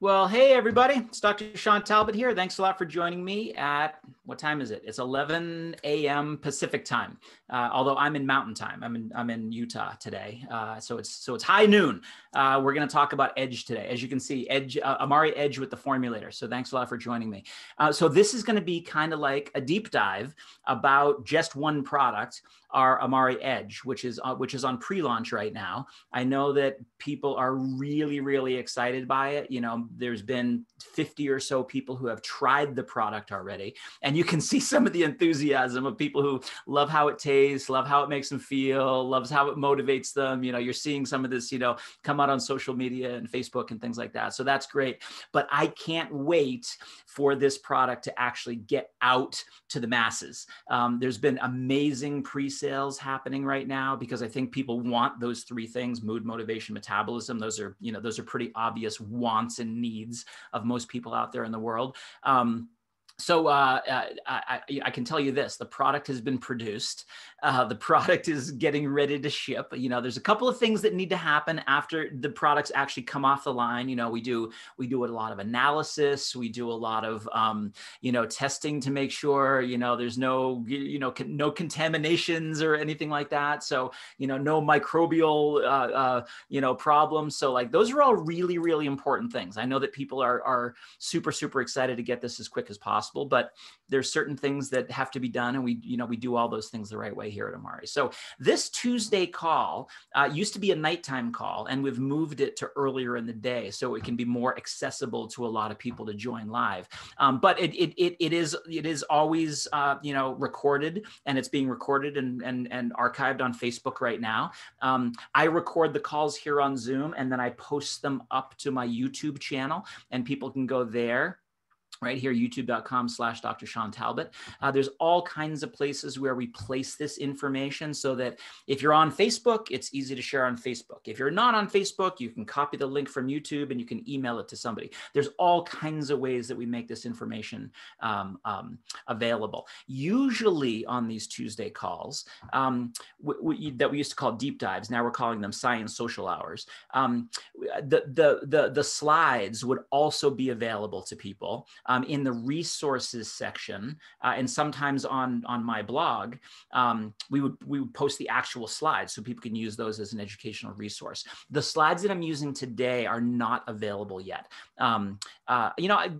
Well, hey everybody, it's Dr. Sean Talbot here. Thanks a lot for joining me at what time is it? It's 11 a.m. Pacific time. Uh, although I'm in Mountain time, I'm in I'm in Utah today, uh, so it's so it's high noon. Uh, we're going to talk about Edge today. As you can see, Edge uh, Amari Edge with the formulator. So thanks a lot for joining me. Uh, so this is going to be kind of like a deep dive about just one product, our Amari Edge, which is uh, which is on pre-launch right now. I know that people are really really excited by it. You know there's been 50 or so people who have tried the product already. And you can see some of the enthusiasm of people who love how it tastes, love how it makes them feel, loves how it motivates them. You know, you're seeing some of this, you know, come out on social media and Facebook and things like that. So that's great. But I can't wait for this product to actually get out to the masses. Um, there's been amazing pre sales happening right now because I think people want those three things mood, motivation, metabolism. Those are, you know, those are pretty obvious wants and needs of most people out there in the world. Um, so uh, uh I, I, can tell you this: the product has been produced. Uh, the product is getting ready to ship. You know, there's a couple of things that need to happen after the products actually come off the line. You know, we do we do a lot of analysis. We do a lot of um, you know testing to make sure you know there's no you know con- no contaminations or anything like that. So you know, no microbial uh, uh, you know problems. So like those are all really really important things. I know that people are are super super excited to get this as quick as possible possible, but there's certain things that have to be done. And we, you know, we do all those things the right way here at Amari. So this Tuesday call uh, used to be a nighttime call and we've moved it to earlier in the day. So it can be more accessible to a lot of people to join live. Um, but it, it, it, it is, it is always, uh, you know, recorded and it's being recorded and, and, and archived on Facebook right now. Um, I record the calls here on Zoom and then I post them up to my YouTube channel and people can go there right here, youtube.com slash Dr. Sean Talbot. Uh, there's all kinds of places where we place this information so that if you're on Facebook, it's easy to share on Facebook. If you're not on Facebook, you can copy the link from YouTube and you can email it to somebody. There's all kinds of ways that we make this information um, um, available. Usually on these Tuesday calls um, we, that we used to call deep dives, now we're calling them science social hours, um, the, the, the, the slides would also be available to people um, in the resources section, uh, and sometimes on on my blog, um, we would we would post the actual slides so people can use those as an educational resource. The slides that I'm using today are not available yet. Um, uh, you know, I,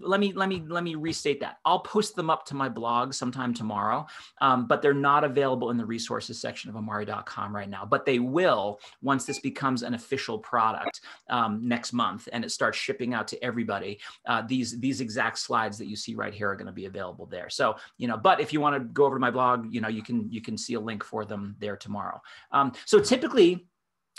let me let me let me restate that. I'll post them up to my blog sometime tomorrow, um, but they're not available in the resources section of Amari.com right now. But they will once this becomes an official product um, next month and it starts shipping out to everybody. Uh, these these examples exact slides that you see right here are going to be available there. So, you know, but if you want to go over to my blog, you know, you can you can see a link for them there tomorrow. Um, so typically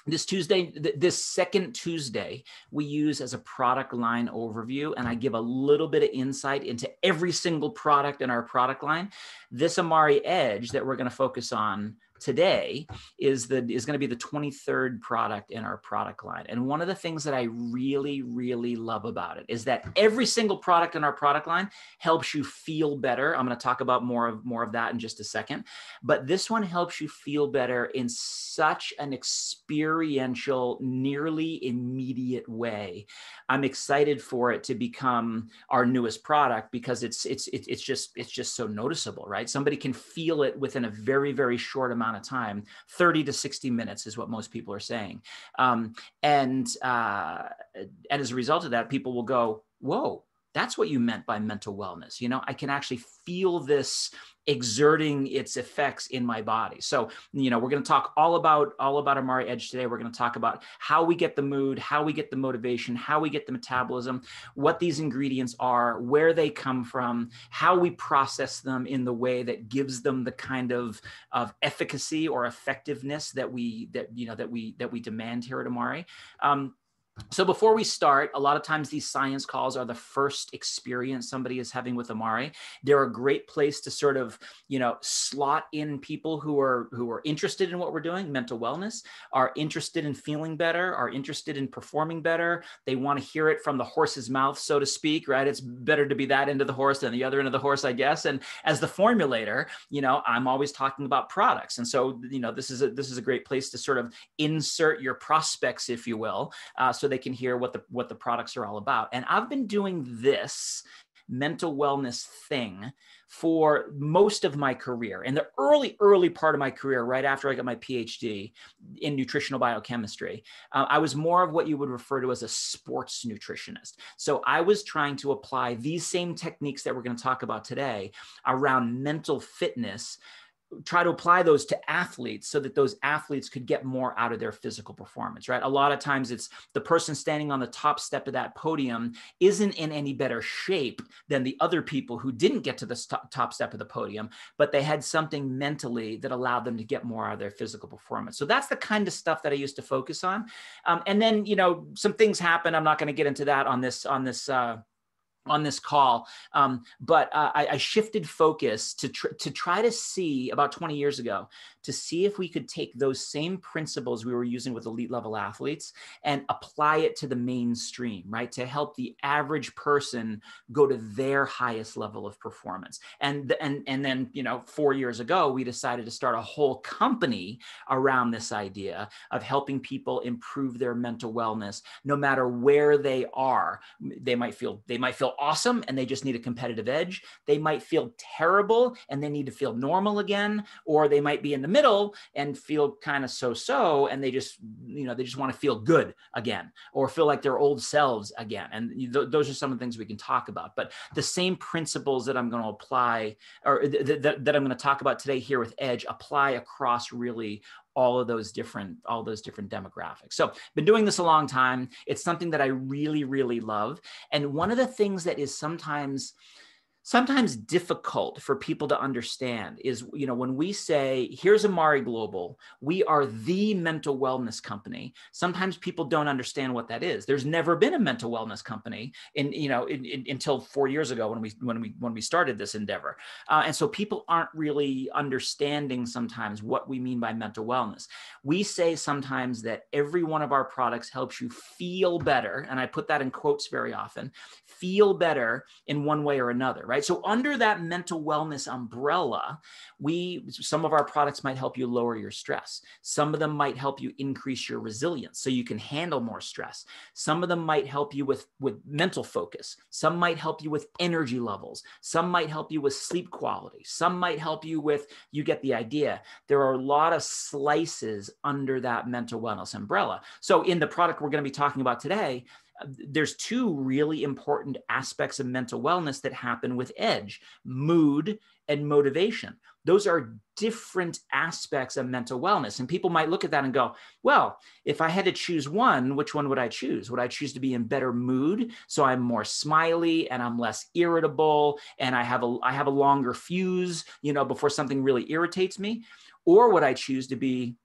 this Tuesday, th this second Tuesday, we use as a product line overview, and I give a little bit of insight into every single product in our product line. This Amari Edge that we're going to focus on today is the is going to be the 23rd product in our product line and one of the things that i really really love about it is that every single product in our product line helps you feel better i'm going to talk about more of more of that in just a second but this one helps you feel better in such an experiential nearly immediate way i'm excited for it to become our newest product because it's it's it's just it's just so noticeable right somebody can feel it within a very very short amount amount of time 30 to 60 minutes is what most people are saying um, and uh, and as a result of that people will go whoa that's what you meant by mental wellness you know i can actually feel this exerting its effects in my body so you know we're going to talk all about all about amari edge today we're going to talk about how we get the mood how we get the motivation how we get the metabolism what these ingredients are where they come from how we process them in the way that gives them the kind of of efficacy or effectiveness that we that you know that we that we demand here at amari um, so before we start, a lot of times these science calls are the first experience somebody is having with Amari. They're a great place to sort of, you know, slot in people who are who are interested in what we're doing, mental wellness, are interested in feeling better, are interested in performing better. They want to hear it from the horse's mouth, so to speak, right? It's better to be that end of the horse than the other end of the horse, I guess. And as the formulator, you know, I'm always talking about products. And so, you know, this is a this is a great place to sort of insert your prospects, if you will. Uh, so so they can hear what the what the products are all about. And I've been doing this mental wellness thing for most of my career. In the early, early part of my career, right after I got my PhD in nutritional biochemistry, uh, I was more of what you would refer to as a sports nutritionist. So I was trying to apply these same techniques that we're going to talk about today around mental fitness try to apply those to athletes so that those athletes could get more out of their physical performance right a lot of times it's the person standing on the top step of that podium isn't in any better shape than the other people who didn't get to the top step of the podium but they had something mentally that allowed them to get more out of their physical performance so that's the kind of stuff that i used to focus on um, and then you know some things happen i'm not going to get into that on this on this uh, on this call. Um, but uh, I, I, shifted focus to, tr- to try to see about 20 years ago to see if we could take those same principles we were using with elite level athletes and apply it to the mainstream, right? To help the average person go to their highest level of performance. And, and, and then, you know, four years ago, we decided to start a whole company around this idea of helping people improve their mental wellness, no matter where they are. They might feel, they might feel awesome and they just need a competitive edge. They might feel terrible and they need to feel normal again, or they might be in the middle and feel kind of so so and they just you know they just want to feel good again or feel like their old selves again and th- those are some of the things we can talk about but the same principles that i'm going to apply or th- th- that i'm going to talk about today here with edge apply across really all of those different all those different demographics so been doing this a long time it's something that i really really love and one of the things that is sometimes sometimes difficult for people to understand is you know when we say here's amari global we are the mental wellness company sometimes people don't understand what that is there's never been a mental wellness company in you know in, in, until four years ago when we when we when we started this endeavor uh, and so people aren't really understanding sometimes what we mean by mental wellness we say sometimes that every one of our products helps you feel better and i put that in quotes very often feel better in one way or another right right? So under that mental wellness umbrella, we some of our products might help you lower your stress. Some of them might help you increase your resilience so you can handle more stress. Some of them might help you with with mental focus. Some might help you with energy levels. Some might help you with sleep quality. Some might help you with you get the idea. There are a lot of slices under that mental wellness umbrella. So in the product we're going to be talking about today, there's two really important aspects of mental wellness that happen with edge mood and motivation those are different aspects of mental wellness and people might look at that and go well if i had to choose one which one would i choose would i choose to be in better mood so i'm more smiley and i'm less irritable and i have a i have a longer fuse you know before something really irritates me or would i choose to be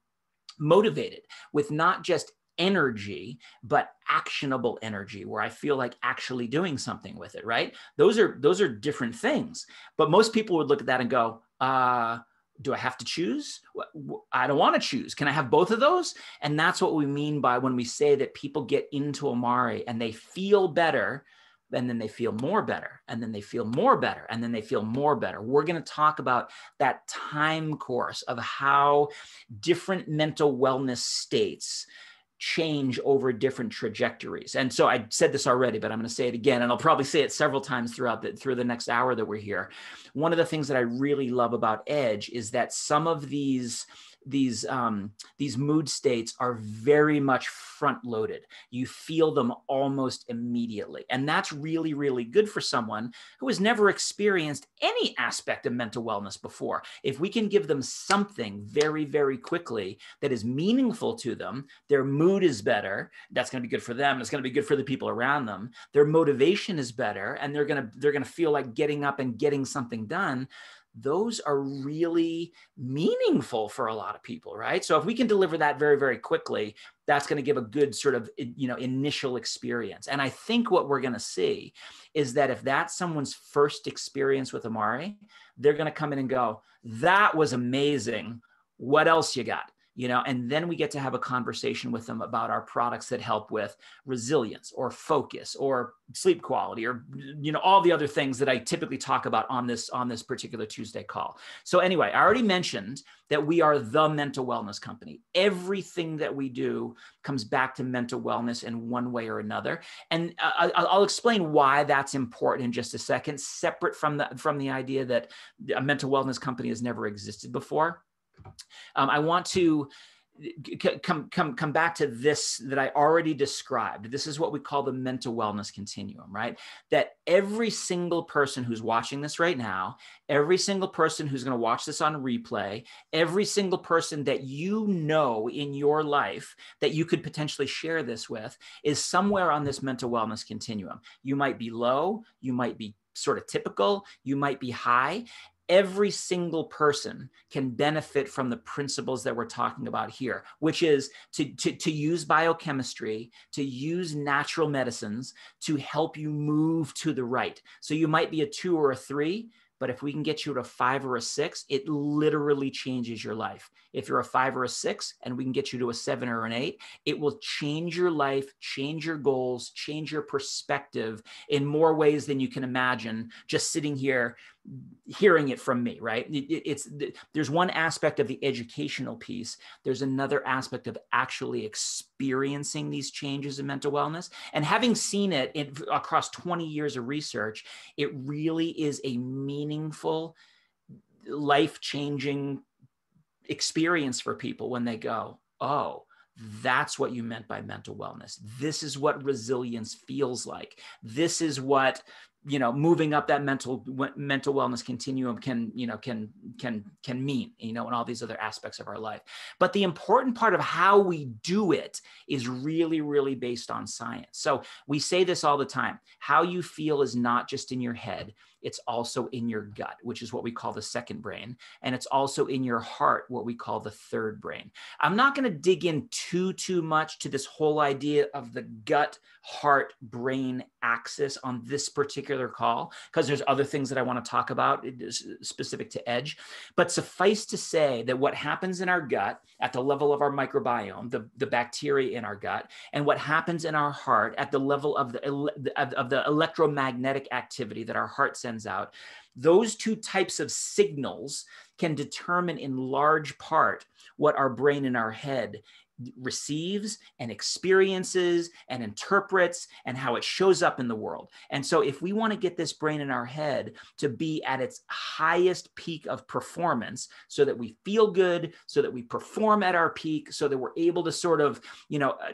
motivated with not just energy, but actionable energy where I feel like actually doing something with it, right? Those are those are different things. But most people would look at that and go, uh, do I have to choose? I don't want to choose. Can I have both of those? And that's what we mean by when we say that people get into Amari and they feel better and then they feel more better and then they feel more better and then they feel more better we're going to talk about that time course of how different mental wellness states change over different trajectories. And so I said this already, but I'm going to say it again, and I'll probably say it several times throughout the, through the next hour that we're here. One of the things that I really love about Edge is that some of these these um, these mood states are very much front loaded. You feel them almost immediately, and that's really really good for someone who has never experienced any aspect of mental wellness before. If we can give them something very very quickly that is meaningful to them, their mood is better. That's going to be good for them. It's going to be good for the people around them. Their motivation is better, and they're gonna they're gonna feel like getting up and getting something done those are really meaningful for a lot of people right so if we can deliver that very very quickly that's going to give a good sort of you know initial experience and i think what we're going to see is that if that's someone's first experience with amari they're going to come in and go that was amazing what else you got you know and then we get to have a conversation with them about our products that help with resilience or focus or sleep quality or you know all the other things that i typically talk about on this on this particular tuesday call so anyway i already mentioned that we are the mental wellness company everything that we do comes back to mental wellness in one way or another and uh, I, i'll explain why that's important in just a second separate from the from the idea that a mental wellness company has never existed before um, I want to come come come back to this that I already described. This is what we call the mental wellness continuum, right? That every single person who's watching this right now, every single person who's going to watch this on replay, every single person that you know in your life that you could potentially share this with is somewhere on this mental wellness continuum. You might be low, you might be sort of typical, you might be high, every single person can benefit from the principles that we're talking about here, which is to, to, to, use biochemistry, to use natural medicines to help you move to the right. So you might be a two or a three, but if we can get you to a five or a six, it literally changes your life. If you're a five or a six, and we can get you to a seven or an eight, it will change your life, change your goals, change your perspective in more ways than you can imagine just sitting here hearing it from me right it, it, it's there's one aspect of the educational piece there's another aspect of actually experiencing these changes in mental wellness and having seen it in, across 20 years of research it really is a meaningful life changing experience for people when they go, oh, that's what you meant by mental wellness. This is what resilience feels like. This is what you know moving up that mental mental wellness continuum can you know can can can mean you know in all these other aspects of our life but the important part of how we do it is really really based on science so we say this all the time how you feel is not just in your head it's also in your gut, which is what we call the second brain. And it's also in your heart, what we call the third brain. I'm not going to dig in too, too much to this whole idea of the gut, heart, brain axis on this particular call, because there's other things that I want to talk about specific to edge. But suffice to say that what happens in our gut at the level of our microbiome, the, the bacteria in our gut, and what happens in our heart at the level of the, of, of the electromagnetic activity that our heart sends sends out. Those two types of signals can determine in large part what our brain and our head receives and experiences and interprets and how it shows up in the world. And so, if we want to get this brain in our head to be at its highest peak of performance so that we feel good, so that we perform at our peak, so that we're able to sort of, you know, uh,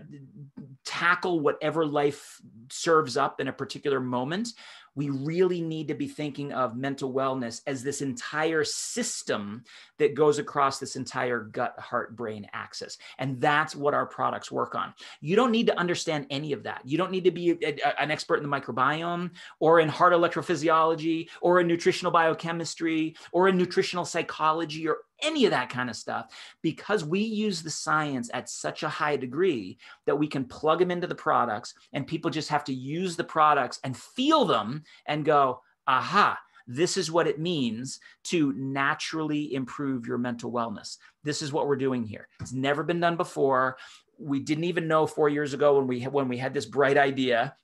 tackle whatever life serves up in a particular moment, we really need to be thinking of mental wellness as this entire system that goes across this entire gut, heart, brain axis. And that's what our products work on. You don't need to understand any of that. You don't need to be a, a, an expert in the microbiome or in heart electrophysiology or in nutritional biochemistry or in nutritional psychology or any of that kind of stuff because we use the science at such a high degree that we can plug them into the products and people just have to use the products and feel them and go, aha, this is what it means to naturally improve your mental wellness. This is what we're doing here. It's never been done before. We didn't even know four years ago when we when we had this bright idea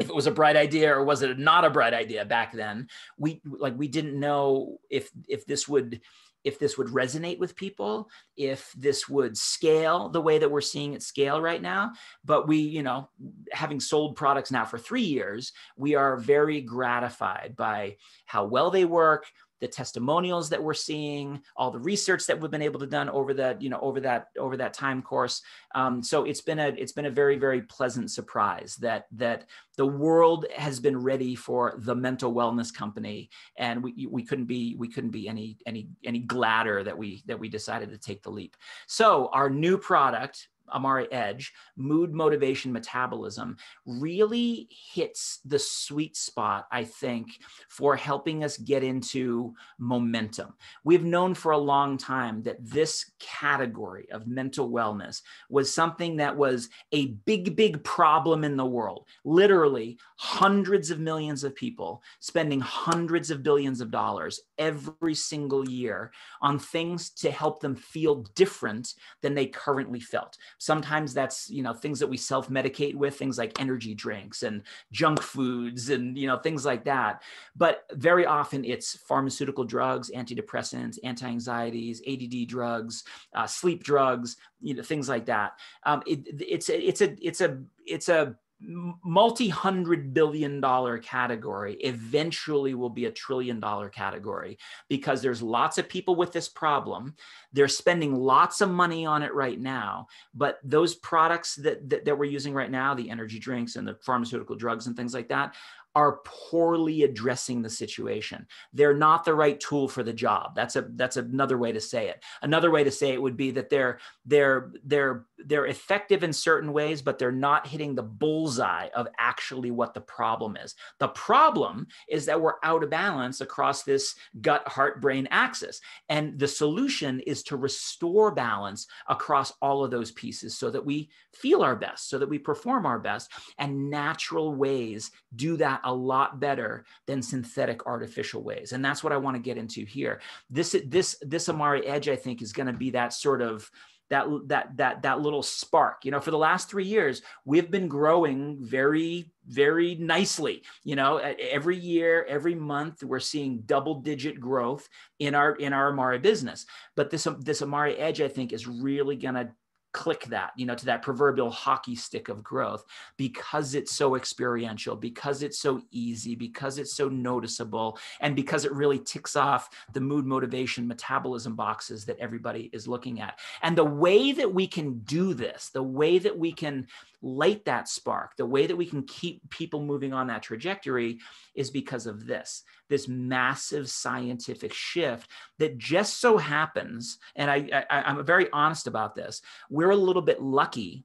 if it was a bright idea or was it not a bright idea back then we like we didn't know if if this would if this would resonate with people, if this would scale the way that we're seeing it scale right now. But we, you know, having sold products now for three years, we are very gratified by how well they work, the testimonials that we're seeing, all the research that we've been able to done over the you know over that over that time course. Um, so it's been a it's been a very very pleasant surprise that that the world has been ready for the mental wellness company, and we we couldn't be we couldn't be any any any gladder that we that we decided to take the leap. So our new product Amari Edge, mood, motivation, metabolism, really hits the sweet spot, I think, for helping us get into momentum. We've known for a long time that this category of mental wellness was something that was a big, big problem in the world. Literally, hundreds of millions of people spending hundreds of billions of dollars every single year on things to help them feel different than they currently felt. Sometimes that's, you know, things that we self medicate with, things like energy drinks and junk foods and, you know, things like that. But very often it's pharmaceutical drugs, antidepressants, anti anxieties, ADD drugs, uh, sleep drugs, you know, things like that. Um, it, it's, it's a, it's a, it's a, multi-hundred billion dollar category eventually will be a trillion dollar category because there's lots of people with this problem they're spending lots of money on it right now but those products that, that, that we're using right now the energy drinks and the pharmaceutical drugs and things like that are poorly addressing the situation. They're not the right tool for the job. That's a that's another way to say it. Another way to say it would be that they're they're they're they're effective in certain ways, but they're not hitting the bullseye of actually what the problem is. The problem is that we're out of balance across this gut heart brain axis. And the solution is to restore balance across all of those pieces so that we feel our best, so that we perform our best and natural ways do that a lot better than synthetic artificial ways. And that's what I want to get into here. This, this, this Amari Edge, I think, is going to be that sort of that that that that little spark you know for the last three years we've been growing very very nicely you know every year every month we're seeing double digit growth in our in our amari business but this this amari edge i think is really going to click that, you know, to that proverbial hockey stick of growth because it's so experiential, because it's so easy, because it's so noticeable, and because it really ticks off the mood, motivation, metabolism boxes that everybody is looking at. And the way that we can do this, the way that we can light that spark, the way that we can keep people moving on that trajectory is because of this, this massive scientific shift that just so happens, and I, I, am very honest about this, we're a little bit lucky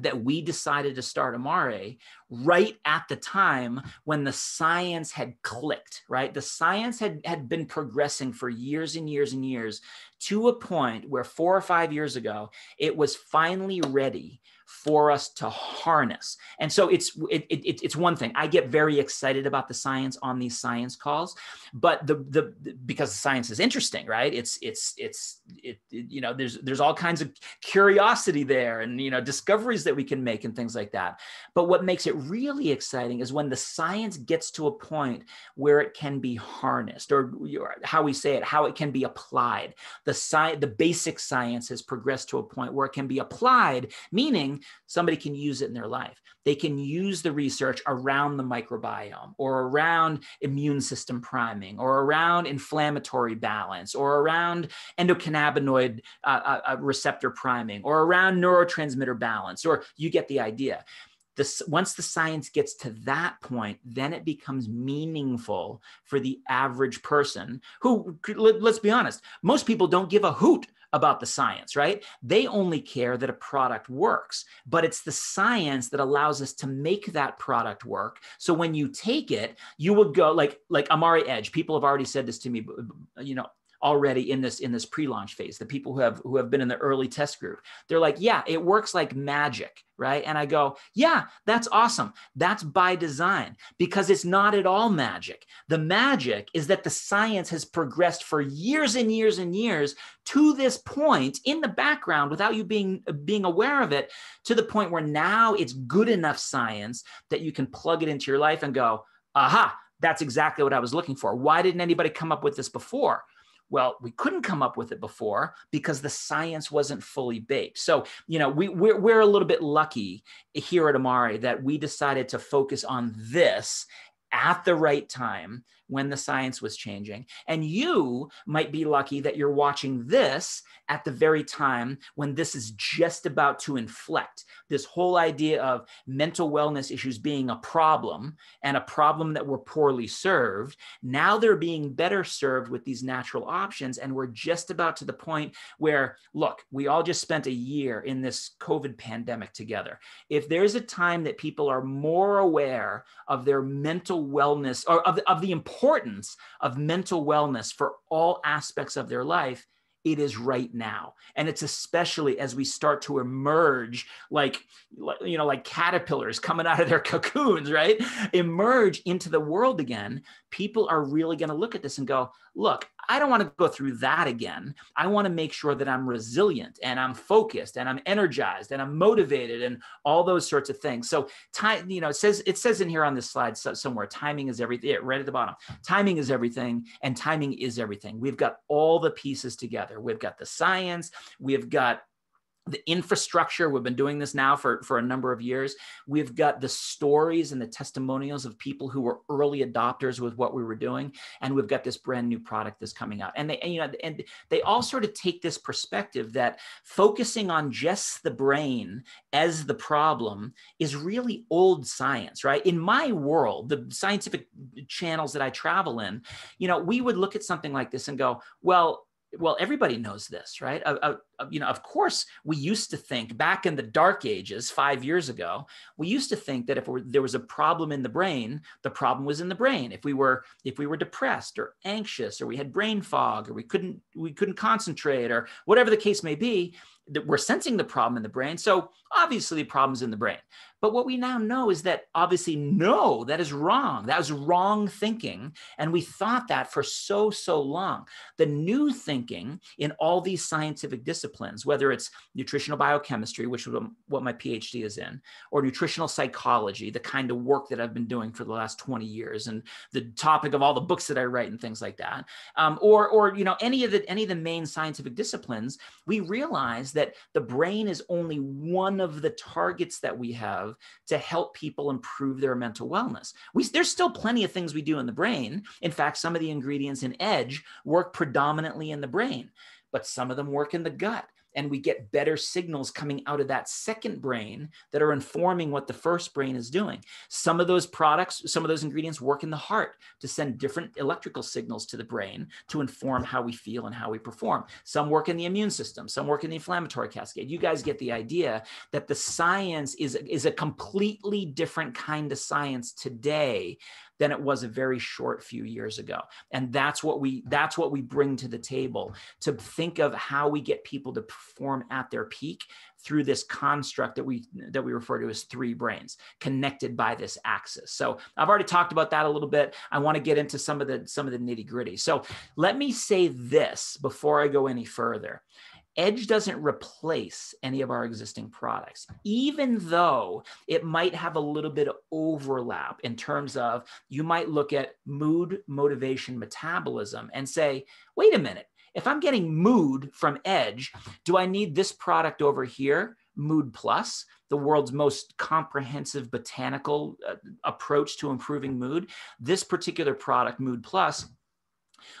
that we decided to start Amare right at the time when the science had clicked, right? The science had, had been progressing for years and years and years to a point where four or five years ago, it was finally ready for us to harness. And so it's it, it, it's one thing. I get very excited about the science on these science calls, but the the because the science is interesting, right? It's it's it's it, it you know there's there's all kinds of curiosity there and you know discoveries that we can make and things like that. But what makes it really exciting is when the science gets to a point where it can be harnessed or, or how we say it, how it can be applied. The science the basic science has progressed to a point where it can be applied, meaning somebody can use it in their life. They can use the research around the microbiome or around immune system priming or around inflammatory balance or around endocannabinoid uh, uh, uh receptor priming or around neurotransmitter balance, or you get the idea. once the science gets to that point, then it becomes meaningful for the average person who, let's be honest, most people don't give a hoot about the science, right? They only care that a product works, but it's the science that allows us to make that product work. So when you take it, you will go like like Amari Edge. People have already said this to me, you know, already in this in this pre-launch phase the people who have who have been in the early test group they're like yeah it works like magic right and i go yeah that's awesome that's by design because it's not at all magic the magic is that the science has progressed for years and years and years to this point in the background without you being being aware of it to the point where now it's good enough science that you can plug it into your life and go aha that's exactly what I was looking for. Why didn't anybody come up with this before? Well, we couldn't come up with it before because the science wasn't fully baked. So, you know, we, we're, we're a little bit lucky here at Amari that we decided to focus on this at the right time when the science was changing. And you might be lucky that you're watching this at the very time when this is just about to inflect. This whole idea of mental wellness issues being a problem and a problem that we're poorly served, now they're being better served with these natural options. And we're just about to the point where, look, we all just spent a year in this COVID pandemic together. If there's a time that people are more aware of their mental wellness or of, of the importance importance of mental wellness for all aspects of their life, it is right now and it's especially as we start to emerge like you know like caterpillars coming out of their cocoons right emerge into the world again people are really going to look at this and go look, I don't want to go through that again. I want to make sure that I'm resilient and I'm focused and I'm energized and I'm motivated and all those sorts of things. So time, you know, it says it says in here on this slide so, somewhere, timing is everything. Yeah, right at the bottom, timing is everything, and timing is everything. We've got all the pieces together. We've got the science. We've got the infrastructure we've been doing this now for, for a number of years we've got the stories and the testimonials of people who were early adopters with what we were doing and we've got this brand new product that's coming out and they and, you know and they all sort of take this perspective that focusing on just the brain as the problem is really old science right in my world the scientific channels that i travel in you know we would look at something like this and go well well everybody knows this right uh, uh, you know of course we used to think back in the dark ages 5 years ago we used to think that if there was a problem in the brain the problem was in the brain if we were if we were depressed or anxious or we had brain fog or we couldn't we couldn't concentrate or whatever the case may be that we're sensing the problem in the brain. So obviously the problem's in the brain. But what we now know is that obviously, no, that is wrong. That was wrong thinking. And we thought that for so, so long. The new thinking in all these scientific disciplines, whether it's nutritional biochemistry, which is what my PhD is in, or nutritional psychology, the kind of work that I've been doing for the last 20 years, and the topic of all the books that I write and things like that, um, or, or you know, any of the any of the main scientific disciplines, we realize that the brain is only one of the targets that we have to help people improve their mental wellness. We, there's still plenty of things we do in the brain. In fact, some of the ingredients in Edge work predominantly in the brain, but some of them work in the gut and we get better signals coming out of that second brain that are informing what the first brain is doing. Some of those products, some of those ingredients work in the heart to send different electrical signals to the brain to inform how we feel and how we perform. Some work in the immune system, some work in the inflammatory cascade. You guys get the idea that the science is, is a completely different kind of science today than it was a very short few years ago. And that's what we that's what we bring to the table to think of how we get people to perform at their peak through this construct that we that we refer to as three brains connected by this axis. So I've already talked about that a little bit. I want to get into some of the some of the nitty gritty. So let me say this before I go any further. Edge doesn't replace any of our existing products, even though it might have a little bit of overlap in terms of you might look at mood, motivation, metabolism and say, wait a minute, if I'm getting mood from Edge, do I need this product over here? Mood Plus, the world's most comprehensive botanical uh, approach to improving mood. This particular product, Mood Plus,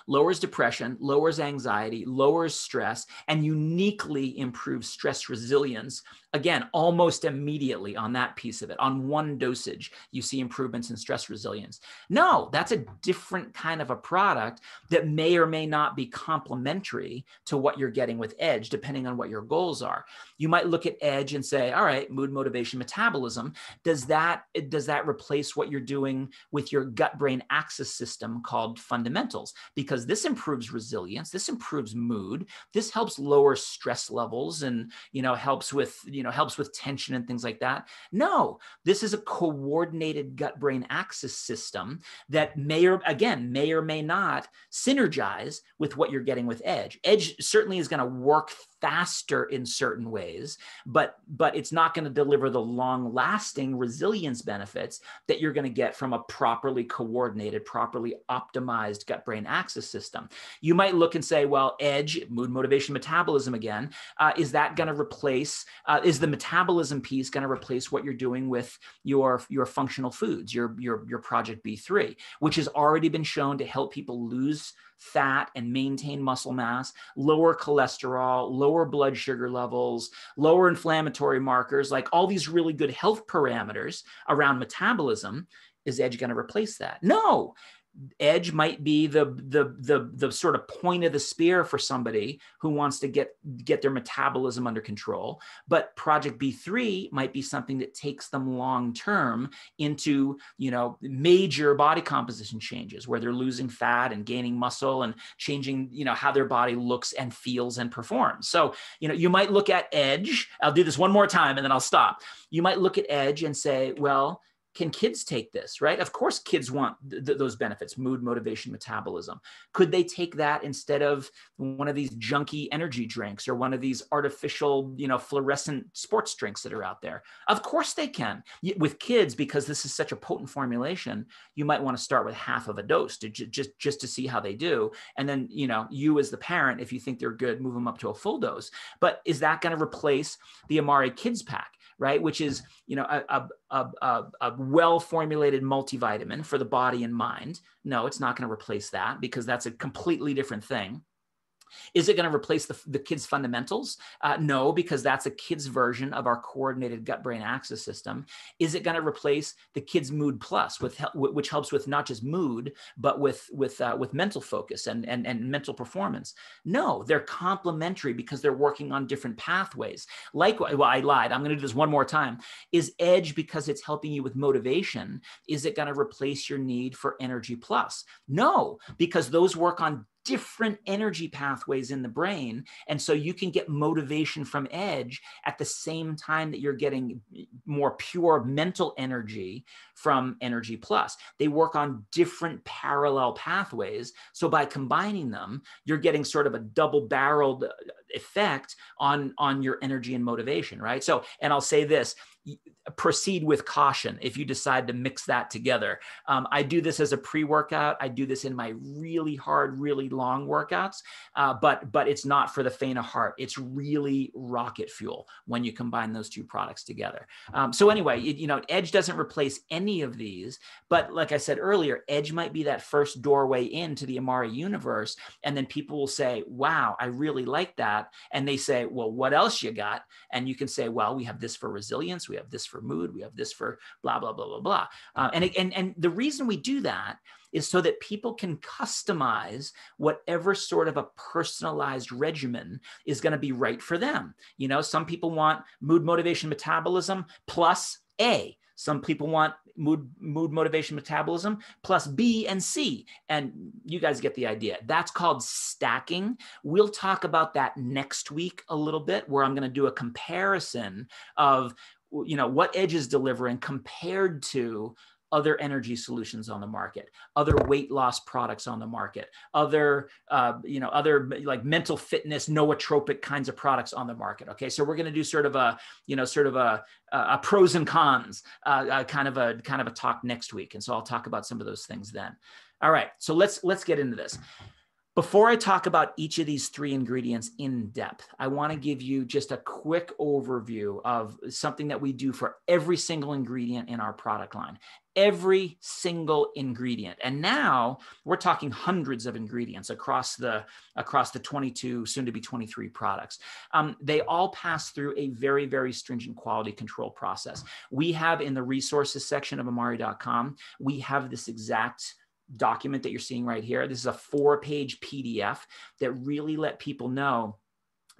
lowers depression, lowers anxiety, lowers stress, and uniquely improves stress resilience. Again, almost immediately on that piece of it, on one dosage, you see improvements in stress resilience. No, that's a different kind of a product that may or may not be complementary to what you're getting with Edge, depending on what your goals are. You might look at Edge and say, all right, mood, motivation, metabolism. Does that does that replace what you're doing with your gut brain axis system called fundamentals? because this improves resilience, this improves mood, this helps lower stress levels and, you know, helps with, you know, helps with tension and things like that. No, this is a coordinated gut brain axis system that may or, again, may or may not synergize with what you're getting with Edge. Edge certainly is going to work faster in certain ways, but but it's not going to deliver the long lasting resilience benefits that you're going to get from a properly coordinated, properly optimized gut brain axis system. You might look and say, well, edge, mood, motivation, metabolism again, uh, is that going to replace? Uh, is the metabolism piece going to replace what you're doing with your your functional foods, your your your Project B3, which has already been shown to help people lose fat and maintain muscle mass, lower cholesterol, lower blood sugar levels, lower inflammatory markers, like all these really good health parameters around metabolism is Edge going to replace that? No, edge might be the, the the the sort of point of the spear for somebody who wants to get get their metabolism under control but project b3 might be something that takes them long term into you know major body composition changes where they're losing fat and gaining muscle and changing you know how their body looks and feels and performs so you know you might look at edge i'll do this one more time and then i'll stop you might look at edge and say well can kids take this right of course kids want th- those benefits mood motivation metabolism could they take that instead of one of these junky energy drinks or one of these artificial you know fluorescent sports drinks that are out there of course they can with kids because this is such a potent formulation you might want to start with half of a dose to j- just just to see how they do and then you know you as the parent if you think they're good move them up to a full dose but is that going to replace the amari kids pack right? Which is, you know, a, a, a, a well-formulated multivitamin for the body and mind. No, it's not going to replace that because that's a completely different thing. Is it going to replace the, the kids' fundamentals? Uh, no, because that's a kid's version of our coordinated gut brain axis system. Is it going to replace the kids' mood plus, with, which helps with not just mood, but with with uh, with mental focus and, and and mental performance? No, they're complementary because they're working on different pathways. Likewise, well, I lied. I'm going to do this one more time. Is Edge because it's helping you with motivation? Is it going to replace your need for energy plus? No, because those work on different energy pathways in the brain. And so you can get motivation from edge at the same time that you're getting more pure mental energy from Energy Plus. They work on different parallel pathways. So by combining them, you're getting sort of a double barreled uh, effect on, on your energy and motivation, right? So, and I'll say this proceed with caution if you decide to mix that together. Um, I do this as a pre-workout. I do this in my really hard, really long workouts, uh, but but it's not for the faint of heart. It's really rocket fuel when you combine those two products together. Um, so anyway, you know, Edge doesn't replace any of these, but like I said earlier, Edge might be that first doorway into the Amari universe, and then people will say, "Wow, I really like that," and they say, "Well, what else you got?" And you can say, "Well, we have this for resilience." we have this for mood, we have this for blah, blah, blah, blah, blah. Uh, and, and, and the reason we do that is so that people can customize whatever sort of a personalized regimen is going to be right for them. You know, some people want mood, motivation, metabolism plus A. Some people want mood, mood, motivation, metabolism plus B and C. And you guys get the idea. That's called stacking. We'll talk about that next week a little bit, where I'm going to do a comparison of you know, what Edge is delivering compared to other energy solutions on the market, other weight loss products on the market, other uh, you know other like mental fitness nootropic kinds of products on the market. Okay, so we're going to do sort of a you know sort of a, a pros and cons uh, a uh, kind of a kind of a talk next week, and so I'll talk about some of those things then. All right, so let's let's get into this. Before I talk about each of these three ingredients in depth, I want to give you just a quick overview of something that we do for every single ingredient in our product line. Every single ingredient. And now we're talking hundreds of ingredients across the across the 22, soon to be 23 products. Um, they all pass through a very, very stringent quality control process. We have in the resources section of amari.com, we have this exact document that you're seeing right here. This is a four page PDF that really let people know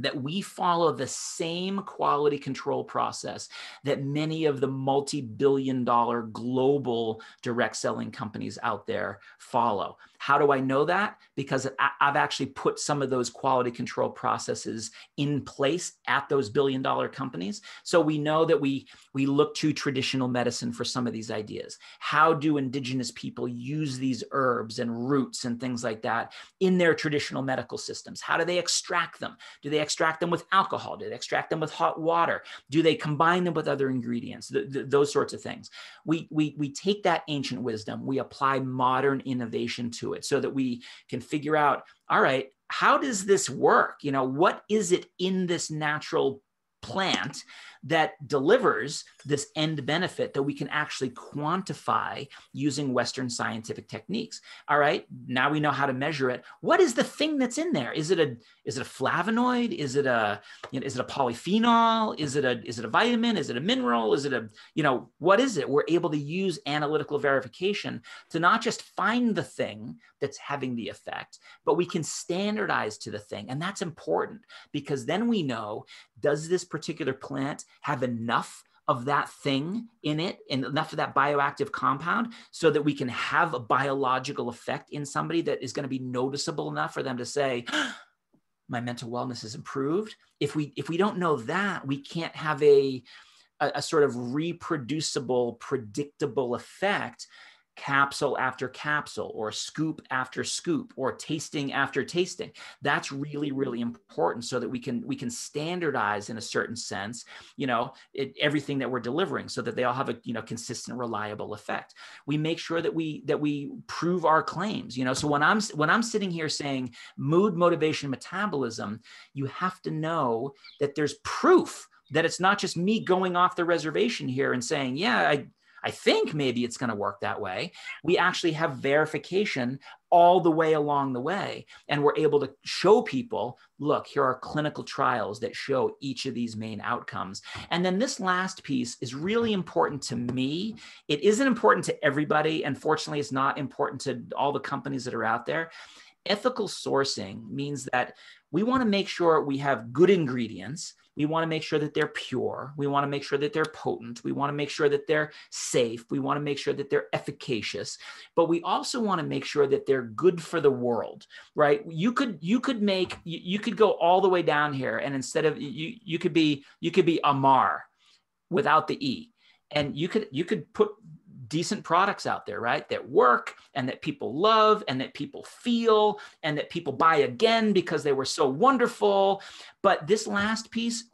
that we follow the same quality control process that many of the multi billion dollar global direct selling companies out there follow. How do I know that? Because I've actually put some of those quality control processes in place at those billion dollar companies. So we know that we, we look to traditional medicine for some of these ideas. How do indigenous people use these herbs and roots and things like that in their traditional medical systems? How do they extract them? Do they extract them with alcohol? Do they extract them with hot water? Do they combine them with other ingredients? those sorts of things. We, we, we take that ancient wisdom, we apply modern innovation to it so that we can figure out all right how does this work you know what is it in this natural plant that delivers this end benefit that we can actually quantify using Western scientific techniques. All right, now we know how to measure it. What is the thing that's in there? Is it a is it a flavonoid? Is it a you know, is it a polyphenol? Is it a is it a vitamin? Is it a mineral? Is it a you know what is it? We're able to use analytical verification to not just find the thing that's having the effect, but we can standardize to the thing, and that's important because then we know does this particular plant have enough of that thing in it and enough of that bioactive compound so that we can have a biological effect in somebody that is going to be noticeable enough for them to say my mental wellness is improved if we if we don't know that we can't have a a, a sort of reproducible predictable effect capsule after capsule or scoop after scoop or tasting after tasting that's really really important so that we can we can standardize in a certain sense you know it, everything that we're delivering so that they all have a you know consistent reliable effect we make sure that we that we prove our claims you know so when i'm when i'm sitting here saying mood motivation metabolism you have to know that there's proof that it's not just me going off the reservation here and saying yeah i I think maybe it's going to work that way. We actually have verification all the way along the way. And we're able to show people look, here are clinical trials that show each of these main outcomes. And then this last piece is really important to me. It isn't important to everybody. And fortunately, it's not important to all the companies that are out there. Ethical sourcing means that we want to make sure we have good ingredients we want to make sure that they're pure. We want to make sure that they're potent. We want to make sure that they're safe. We want to make sure that they're efficacious. But we also want to make sure that they're good for the world, right? You could you could make you, you could go all the way down here and instead of you you could be you could be Amar without the e. And you could you could put decent products out there, right? That work and that people love and that people feel and that people buy again because they were so wonderful. But this last piece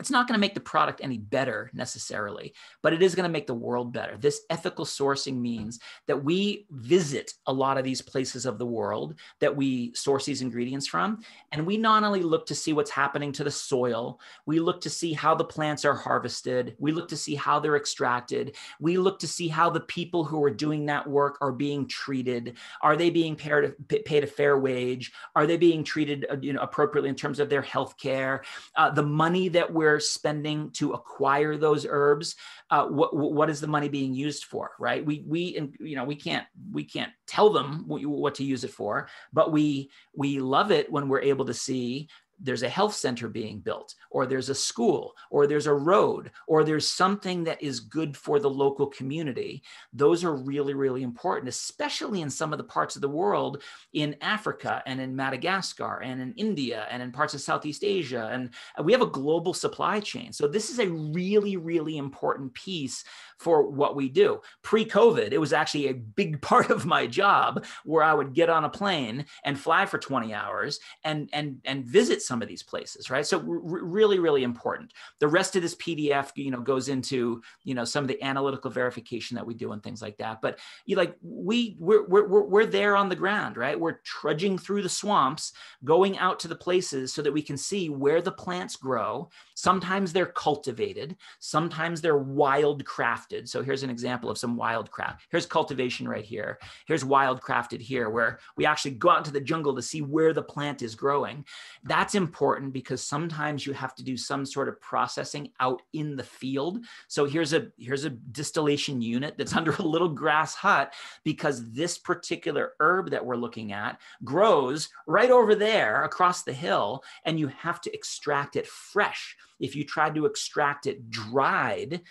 it's not going to make the product any better necessarily, but it is going to make the world better. This ethical sourcing means that we visit a lot of these places of the world that we source these ingredients from. And we not only look to see what's happening to the soil, we look to see how the plants are harvested, we look to see how they're extracted, we look to see how the people who are doing that work are being treated. Are they being paid a, fair wage? Are they being treated uh, you know, appropriately in terms of their health care? Uh, the money that we're we're spending to acquire those herbs uh, what, what is the money being used for right we we you know we can't we can't tell them what, what to use it for but we we love it when we're able to see there's a health center being built, or there's a school, or there's a road, or there's something that is good for the local community. Those are really, really important, especially in some of the parts of the world in Africa and in Madagascar and in India and in parts of Southeast Asia. And we have a global supply chain. So this is a really, really important piece for what we do. Pre COVID, it was actually a big part of my job where I would get on a plane and fly for 20 hours and, and, and visit some of these places, right? So really, really important. The rest of this PDF, you know, goes into you know some of the analytical verification that we do and things like that. But you like we we're we're we're there on the ground, right? We're trudging through the swamps, going out to the places so that we can see where the plants grow. Sometimes they're cultivated, sometimes they're wild crafted. So here's an example of some wild craft. Here's cultivation right here. Here's wild crafted here, where we actually go out into the jungle to see where the plant is growing. That's important because sometimes you have to do some sort of processing out in the field. So here's a here's a distillation unit that's under a little grass hut because this particular herb that we're looking at grows right over there across the hill and you have to extract it fresh. If you tried to extract it dried,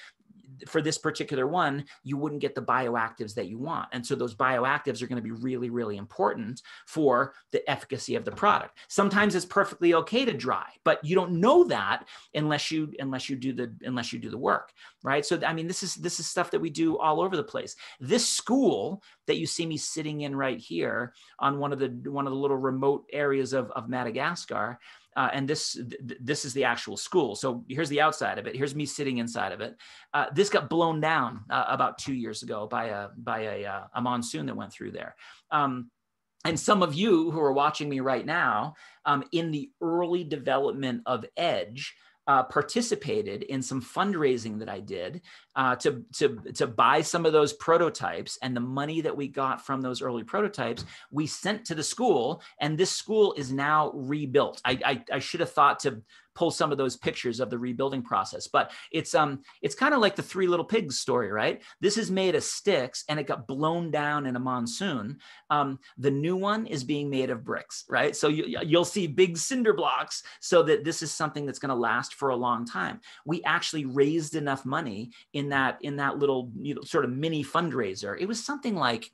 for this particular one, you wouldn't get the bioactives that you want. And so those bioactives are going to be really, really important for the efficacy of the product. Sometimes it's perfectly okay to dry, but you don't know that unless you unless you do the unless you do the work, right? So I mean, this is this is stuff that we do all over the place. This school that you see me sitting in right here on one of the one of the little remote areas of, of Madagascar uh, and this th- this is the actual school. So here's the outside of it. Here's me sitting inside of it. Uh, this got blown down uh, about two years ago by a by a, uh, a monsoon that went through there. Um, and some of you who are watching me right now um, in the early development of Edge. Uh, participated in some fundraising that I did uh, to, to, to buy some of those prototypes. And the money that we got from those early prototypes, we sent to the school. And this school is now rebuilt. I, I, I should have thought to pull some of those pictures of the rebuilding process. But it's um it's kind of like the Three Little Pigs story, right? This is made of sticks and it got blown down in a monsoon. Um, the new one is being made of bricks, right? So you, you'll see big cinder blocks so that this is something that's going to last for a long time. We actually raised enough money in in that in that little you know, sort of mini fundraiser it was something like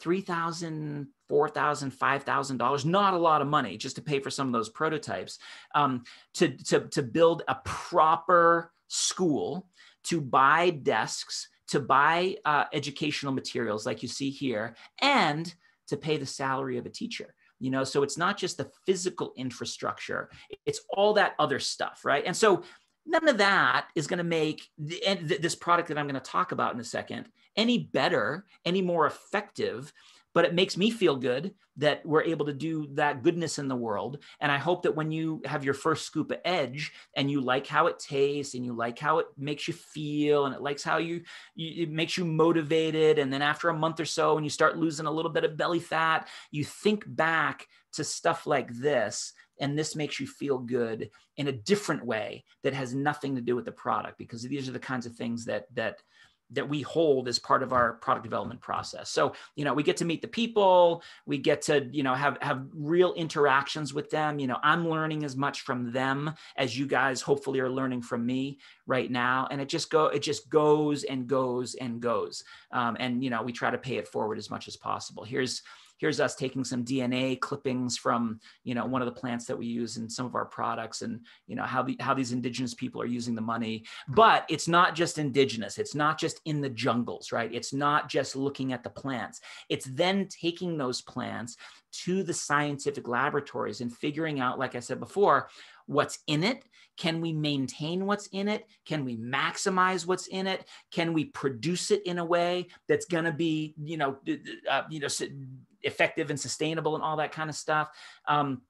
three thousand four thousand five thousand dollars not a lot of money just to pay for some of those prototypes um, to, to to build a proper school to buy desks to buy uh, educational materials like you see here and to pay the salary of a teacher you know so it's not just the physical infrastructure it's all that other stuff right and so none of that is going to make the, th- this product that I'm going to talk about in a second any better, any more effective. But it makes me feel good that we're able to do that goodness in the world. And I hope that when you have your first scoop of Edge and you like how it tastes and you like how it makes you feel and it likes how you, you it makes you motivated. And then after a month or so, and you start losing a little bit of belly fat, you think back to stuff like this and this makes you feel good in a different way that has nothing to do with the product because these are the kinds of things that that that we hold as part of our product development process. So, you know, we get to meet the people, we get to, you know, have have real interactions with them. You know, I'm learning as much from them as you guys hopefully are learning from me right now. And it just go, it just goes and goes and goes. Um, and you know, we try to pay it forward as much as possible. Here's here's us taking some DNA clippings from, you know, one of the plants that we use in some of our products and, you know, how, the, how these indigenous people are using the money. But it's not just indigenous. It's not just in the jungles, right? It's not just looking at the plants. It's then taking those plants to the scientific laboratories and figuring out, like I said before, what's in it? Can we maintain what's in it? Can we maximize what's in it? Can we produce it in a way that's going to be, you know, uh, you know, effective and sustainable and all that kind of stuff? Um,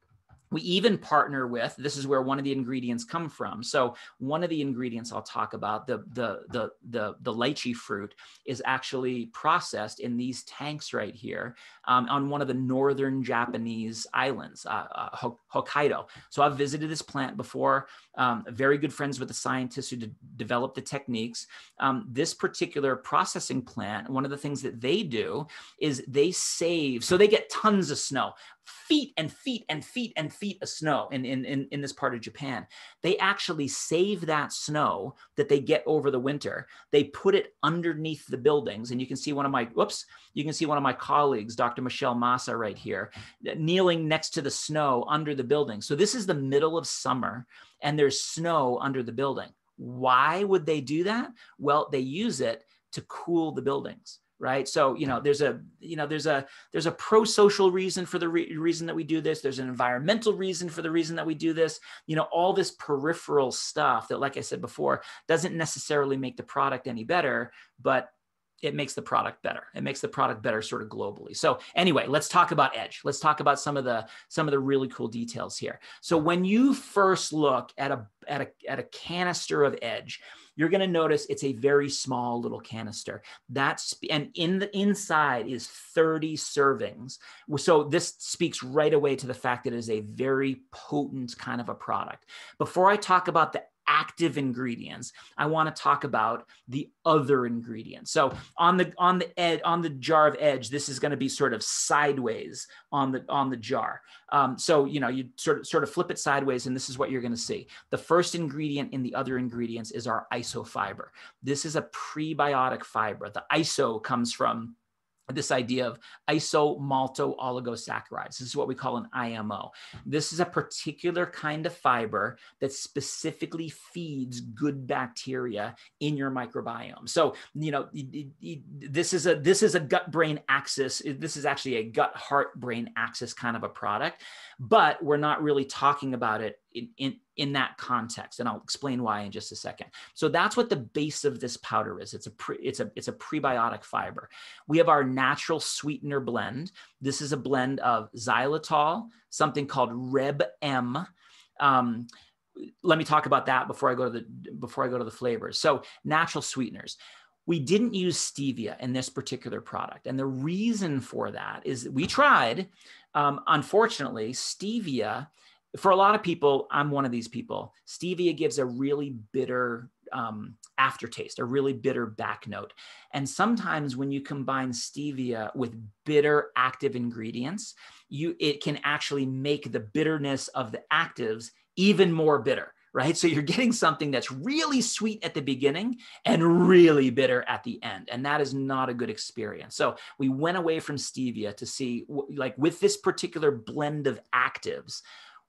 we even partner with, this is where one of the ingredients come from. So one of the ingredients I'll talk about, the, the, the, the, the lychee fruit is actually processed in these tanks right here um, on one of the northern Japanese islands, uh, uh, Hokkaido. So I've visited this plant before um, very good friends with the scientists who developed the techniques. Um, this particular processing plant, one of the things that they do is they save, so they get tons of snow, feet and feet and feet and feet of snow in, in, in, in this part of Japan. They actually save that snow that they get over the winter. They put it underneath the buildings. And you can see one of my, whoops, you can see one of my colleagues, Dr. Michelle Massa right here, kneeling next to the snow under the building. So this is the middle of summer and there's snow under the building. Why would they do that? Well, they use it to cool the buildings right so you know there's a you know there's a there's a pro-social reason for the re- reason that we do this there's an environmental reason for the reason that we do this you know all this peripheral stuff that like i said before doesn't necessarily make the product any better but it makes the product better it makes the product better sort of globally so anyway let's talk about edge let's talk about some of the some of the really cool details here so when you first look at a at a, at a canister of edge you're going to notice it's a very small little canister that's and in the inside is 30 servings so this speaks right away to the fact that it is a very potent kind of a product before i talk about the active ingredients i want to talk about the other ingredients so on the on the edge on the jar of edge this is going to be sort of sideways on the on the jar um, so you know you sort of sort of flip it sideways and this is what you're going to see the first ingredient in the other ingredients is our isofiber this is a prebiotic fiber the iso comes from this idea of isomalto-oligosaccharides. This is what we call an IMO. This is a particular kind of fiber that specifically feeds good bacteria in your microbiome. So, you know, this is a this is a gut-brain axis. This is actually a gut-heart-brain axis kind of a product, but we're not really talking about it in, in, in that context. And I'll explain why in just a second. So that's what the base of this powder is. It's a, pre, it's a, it's a prebiotic fiber. We have our natural sweetener blend. This is a blend of xylitol, something called Reb-M. Um, let me talk about that before I go to the, before I go to the flavors. So natural sweeteners we didn't use stevia in this particular product. And the reason for that is that we tried, um, unfortunately, stevia for a lot of people, I'm one of these people. Stevia gives a really bitter um, aftertaste, a really bitter back note. And sometimes when you combine stevia with bitter active ingredients, you it can actually make the bitterness of the actives even more bitter right? So you're getting something that's really sweet at the beginning and really bitter at the end. And that is not a good experience. So we went away from stevia to see, like, with this particular blend of actives,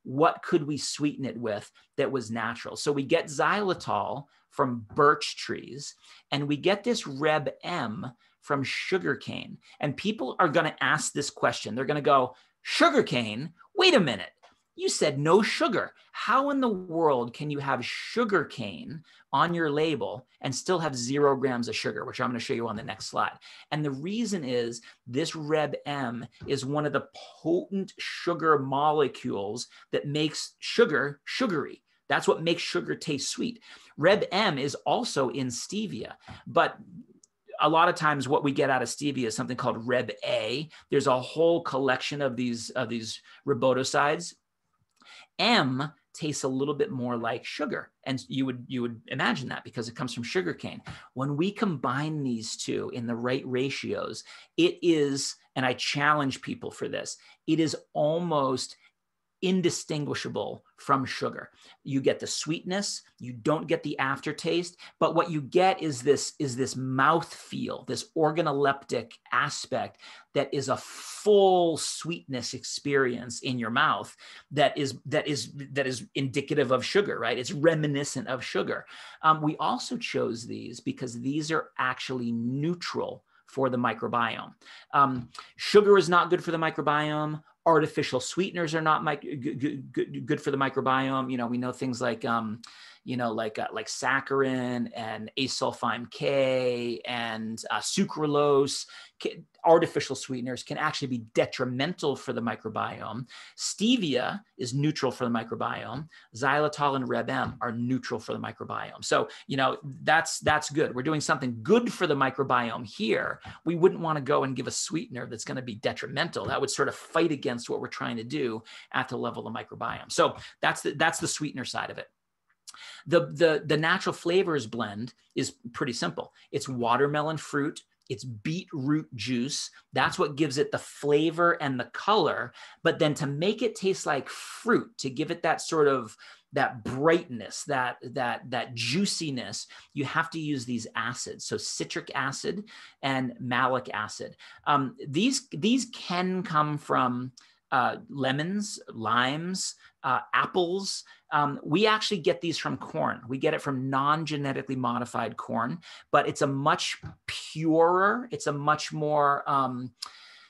what could we sweeten it with that was natural? So we get xylitol from birch trees, and we get this Reb M from sugarcane. And people are going to ask this question. They're going to go, sugarcane? Wait a minute. You said no sugar. How in the world can you have sugar cane on your label and still have zero grams of sugar, which I'm going to show you on the next slide? And the reason is this Reb M is one of the potent sugar molecules that makes sugar sugary. That's what makes sugar taste sweet. Reb M is also in stevia, but a lot of times what we get out of stevia is something called Reb A. There's a whole collection of these of these ribotosides M tastes a little bit more like sugar and you would you would imagine that because it comes from sugar cane when we combine these two in the right ratios it is and i challenge people for this it is almost indistinguishable from sugar. You get the sweetness, you don't get the aftertaste, but what you get is this is this mouth feel, this organoleptic aspect that is a full sweetness experience in your mouth that is that is that is indicative of sugar, right? It's reminiscent of sugar. Um, we also chose these because these are actually neutral for the microbiome. Um, sugar is not good for the microbiome. Artificial sweeteners are not good, good, for the microbiome. You know, we know things like um, you know, like uh, like saccharin and asulfime K and uh, sucralose, K- artificial sweeteners can actually be detrimental for the microbiome. Stevia is neutral for the microbiome. Xylitol and Reb M are neutral for the microbiome. So you know that's that's good. We're doing something good for the microbiome here. We wouldn't want to go and give a sweetener that's going to be detrimental. That would sort of fight against what we're trying to do at the level of microbiome. So that's the, that's the sweetener side of it. The, the, the natural flavors blend is pretty simple. It's watermelon fruit, it's beetroot juice. That's what gives it the flavor and the color. But then to make it taste like fruit, to give it that sort of that brightness, that that that juiciness, you have to use these acids. So citric acid and malic acid. Um, these these can come from uh, lemons, limes, uh, apples. Um, we actually get these from corn. We get it from non genetically modified corn, but it's a much purer, it's a much more. Um,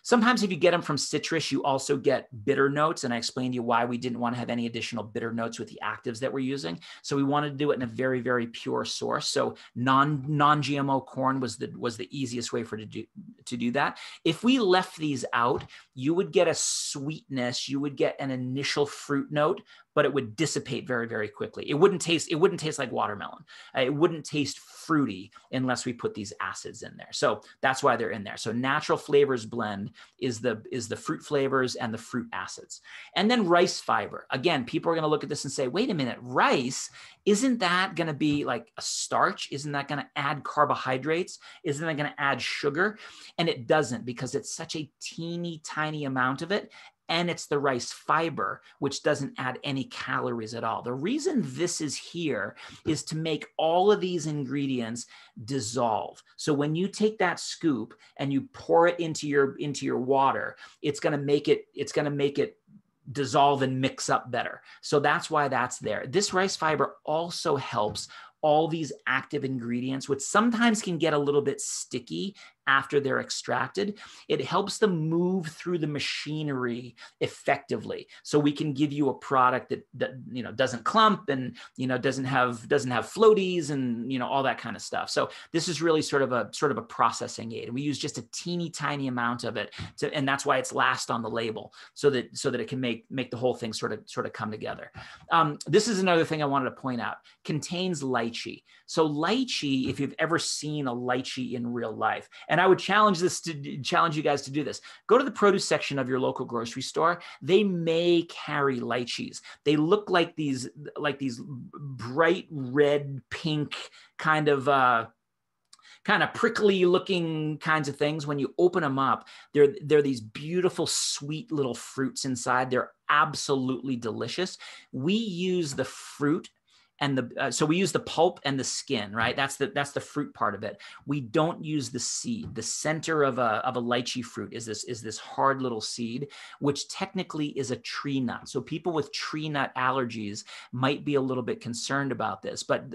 Sometimes if you get them from citrus, you also get bitter notes. And I explained to you why we didn't want to have any additional bitter notes with the actives that we're using. So we wanted to do it in a very, very pure source. So non non-GMO corn was the was the easiest way for to do to do that. If we left these out, you would get a sweetness, you would get an initial fruit note but it would dissipate very very quickly it wouldn't taste it wouldn't taste like watermelon uh, it wouldn't taste fruity unless we put these acids in there so that's why they're in there so natural flavors blend is the is the fruit flavors and the fruit acids and then rice fiber again people are going to look at this and say wait a minute rice isn't that going to be like a starch isn't that going to add carbohydrates isn't that going to add sugar and it doesn't because it's such a teeny tiny amount of it and it's the rice fiber, which doesn't add any calories at all. The reason this is here is to make all of these ingredients dissolve. So when you take that scoop and you pour it into your into your water, it's going to make it it's going to make it dissolve and mix up better. So that's why that's there. This rice fiber also helps all these active ingredients, which sometimes can get a little bit sticky after they're extracted. It helps them move through the machinery effectively. So we can give you a product that, that you know doesn't clump and you know doesn't have doesn't have floaties and you know all that kind of stuff. So this is really sort of a sort of a processing aid. We use just a teeny tiny amount of it to, and that's why it's last on the label so that so that it can make make the whole thing sort of sort of come together. Um, this is another thing I wanted to point out. Contains lychee. So lychee, if you've ever seen a lychee in real life, and I would challenge this to challenge you guys to do this. Go to the produce section of your local grocery store. They may carry lychees. They look like these like these bright red pink kind of uh, kind of prickly looking kinds of things when you open them up they're they're these beautiful sweet little fruits inside they're absolutely delicious we use the fruit and the uh, so we use the pulp and the skin right that's the that's the fruit part of it we don't use the seed the center of a of a lychee fruit is this is this hard little seed which technically is a tree nut so people with tree nut allergies might be a little bit concerned about this but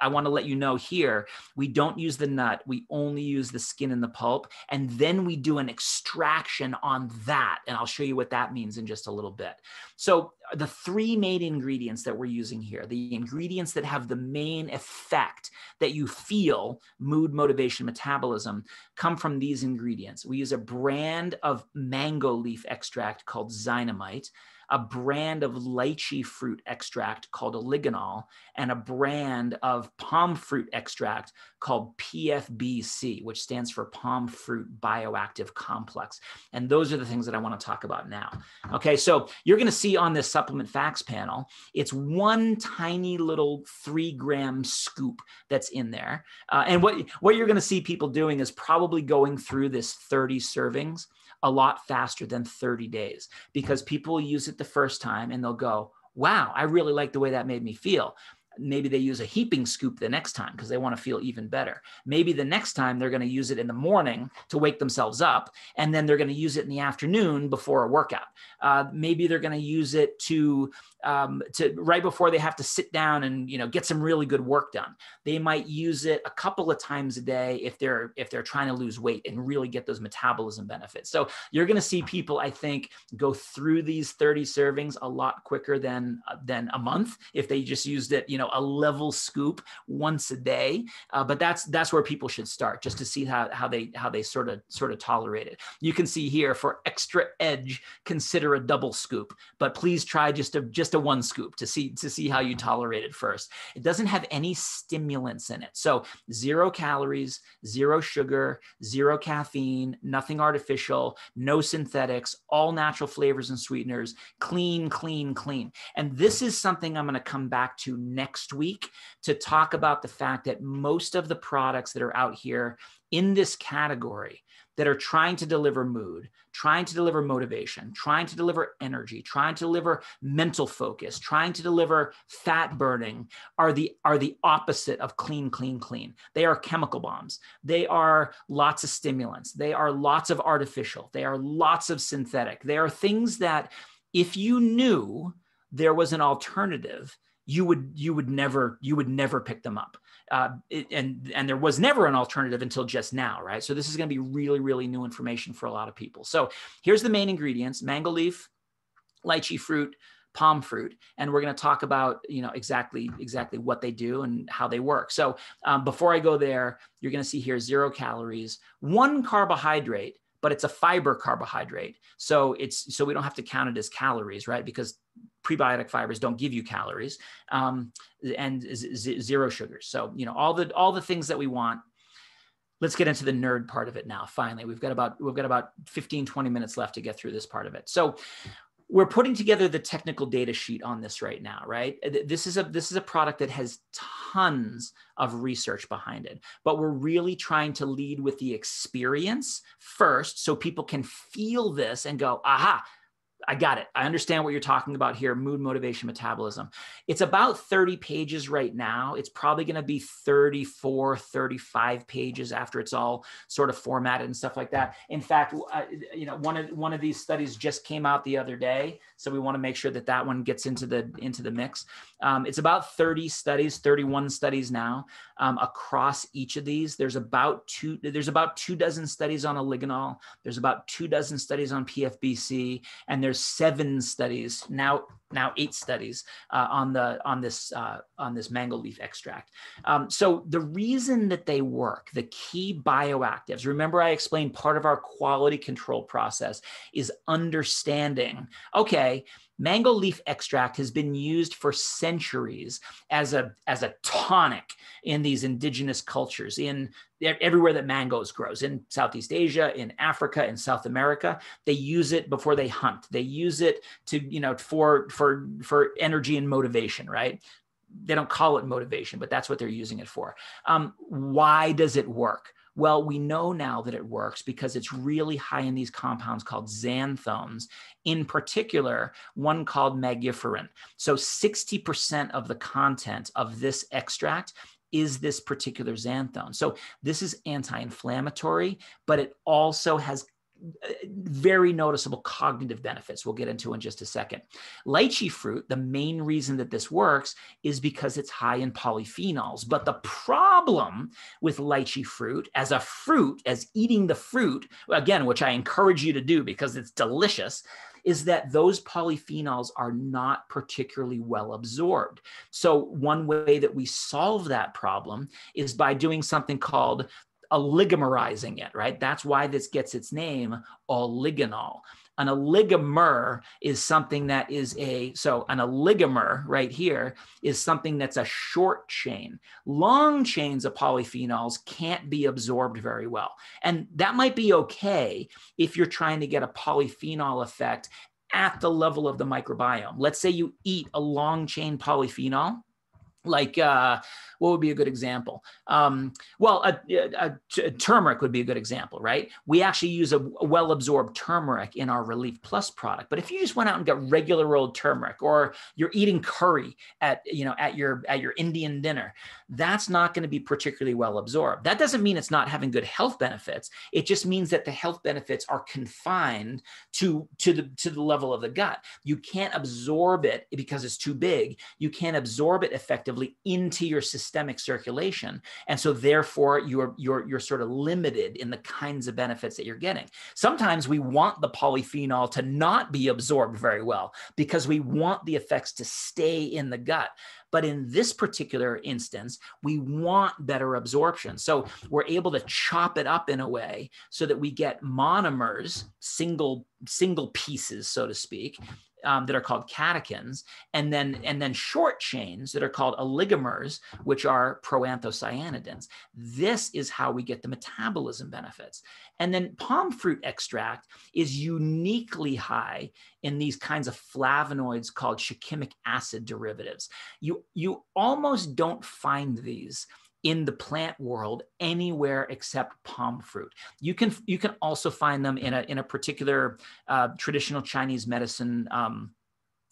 I want to let you know here, we don't use the nut. We only use the skin and the pulp. And then we do an extraction on that. And I'll show you what that means in just a little bit. So the three main ingredients that we're using here, the ingredients that have the main effect that you feel mood, motivation, metabolism, come from these ingredients. We use a brand of mango leaf extract called Xynamite a brand of lychee fruit extract called oligonol, and a brand of palm fruit extract called PFBC, which stands for palm fruit bioactive complex. And those are the things that I want to talk about now. Okay, so you're going to see on this supplement facts panel, it's one tiny little three gram scoop that's in there. Uh, and what, what you're going to see people doing is probably going through this 30 servings a lot faster than 30 days because people use it the first time and they'll go, wow, I really like the way that made me feel. Maybe they use a heaping scoop the next time because they want to feel even better. Maybe the next time they're going to use it in the morning to wake themselves up, and then they're going to use it in the afternoon before a workout. Uh, maybe they're going to use it to um, to right before they have to sit down and you know get some really good work done. They might use it a couple of times a day if they're if they're trying to lose weight and really get those metabolism benefits. So you're going to see people, I think, go through these 30 servings a lot quicker than than a month if they just used it, you know, a level scoop once a day. Uh, but that's that's where people should start just to see how how they how they sort of sort of tolerate it. You can see here for extra edge, consider a double scoop, but please try just a just just a one scoop to see to see how you tolerate it first. It doesn't have any stimulants in it. So zero calories, zero sugar, zero caffeine, nothing artificial, no synthetics, all natural flavors and sweeteners, clean, clean, clean. And this is something I'm going to come back to next week to talk about the fact that most of the products that are out here in this category that are trying to deliver mood, trying to deliver motivation, trying to deliver energy, trying to deliver mental focus, trying to deliver fat burning are the are the opposite of clean clean clean. They are chemical bombs. They are lots of stimulants. They are lots of artificial. They are lots of synthetic. They are things that if you knew there was an alternative, you would you would never you would never pick them up uh, it, and and there was never an alternative until just now, right? So this is going to be really, really new information for a lot of people. So here's the main ingredients: mango leaf, lychee fruit, palm fruit and we're going to talk about you know exactly exactly what they do and how they work so um, before i go there you're going to see here zero calories one carbohydrate but it's a fiber carbohydrate. So it's so we don't have to count it as calories, right? Because prebiotic fibers don't give you calories um, and z- zero sugars. So you know all the all the things that we want. Let's get into the nerd part of it now. Finally, we've got about we've got about 15 20 minutes left to get through this part of it. So we're putting together the technical data sheet on this right now right this is a this is a product that has tons of research behind it but we're really trying to lead with the experience first so people can feel this and go aha I got it. I understand what you're talking about here mood, motivation, metabolism. It's about 30 pages right now. It's probably going to be 34, 35 pages after it's all sort of formatted and stuff like that. In fact, uh, you know, one of one of these studies just came out the other day, so we want to make sure that that one gets into the into the mix. Um, it's about 30 studies, 31 studies now um, across each of these. There's about two. There's about two dozen studies on oligonol. There's about two dozen studies on PFBC, and there's there's seven studies now now eight studies uh, on the on this uh, on this mango leaf extract. Um, so the reason that they work, the key bioactives. Remember, I explained part of our quality control process is understanding. Okay, Mango leaf extract has been used for centuries as a, as a tonic in these indigenous cultures, in everywhere that mangoes grows in Southeast Asia, in Africa, in South America. They use it before they hunt. They use it to, you know, for for for energy and motivation, right? They don't call it motivation, but that's what they're using it for. Um, why does it work? Well, we know now that it works because it's really high in these compounds called xanthones, in particular, one called magiferin. So 60% of the content of this extract is this particular xanthone. So this is anti-inflammatory, but it also has very noticeable cognitive benefits we'll get into in just a second. Lychee fruit, the main reason that this works is because it's high in polyphenols. But the problem with lychee fruit as a fruit, as eating the fruit, again, which I encourage you to do because it's delicious, is that those polyphenols are not particularly well absorbed. So, one way that we solve that problem is by doing something called oligomerizing it, right? That's why this gets its name, oligonol. An oligomer is something that is a, so an oligomer right here is something that's a short chain. Long chains of polyphenols can't be absorbed very well. And that might be okay if you're trying to get a polyphenol effect at the level of the microbiome. Let's say you eat a long chain polyphenol like uh, what would be a good example um, well a, a, a, turmeric would be a good example right we actually use a, a well absorbed turmeric in our relief plus product but if you just went out and got regular old turmeric or you're eating curry at you know at your at your indian dinner that's not going to be particularly well absorbed that doesn't mean it's not having good health benefits it just means that the health benefits are confined to to the to the level of the gut you can't absorb it because it's too big you can't absorb it effectively effectively into your systemic circulation. And so therefore you're, you're, you're sort of limited in the kinds of benefits that you're getting. Sometimes we want the polyphenol to not be absorbed very well because we want the effects to stay in the gut. But in this particular instance, we want better absorption. So we're able to chop it up in a way so that we get monomers, single single pieces, so to speak, um, that are called catechins, and then and then short chains that are called oligomers, which are proanthocyanidins. This is how we get the metabolism benefits. And then palm fruit extract is uniquely high in these kinds of flavonoids called shikimic acid derivatives. You you almost don't find these in the plant world anywhere except palm fruit. You can you can also find them in a in a particular uh, traditional Chinese medicine um,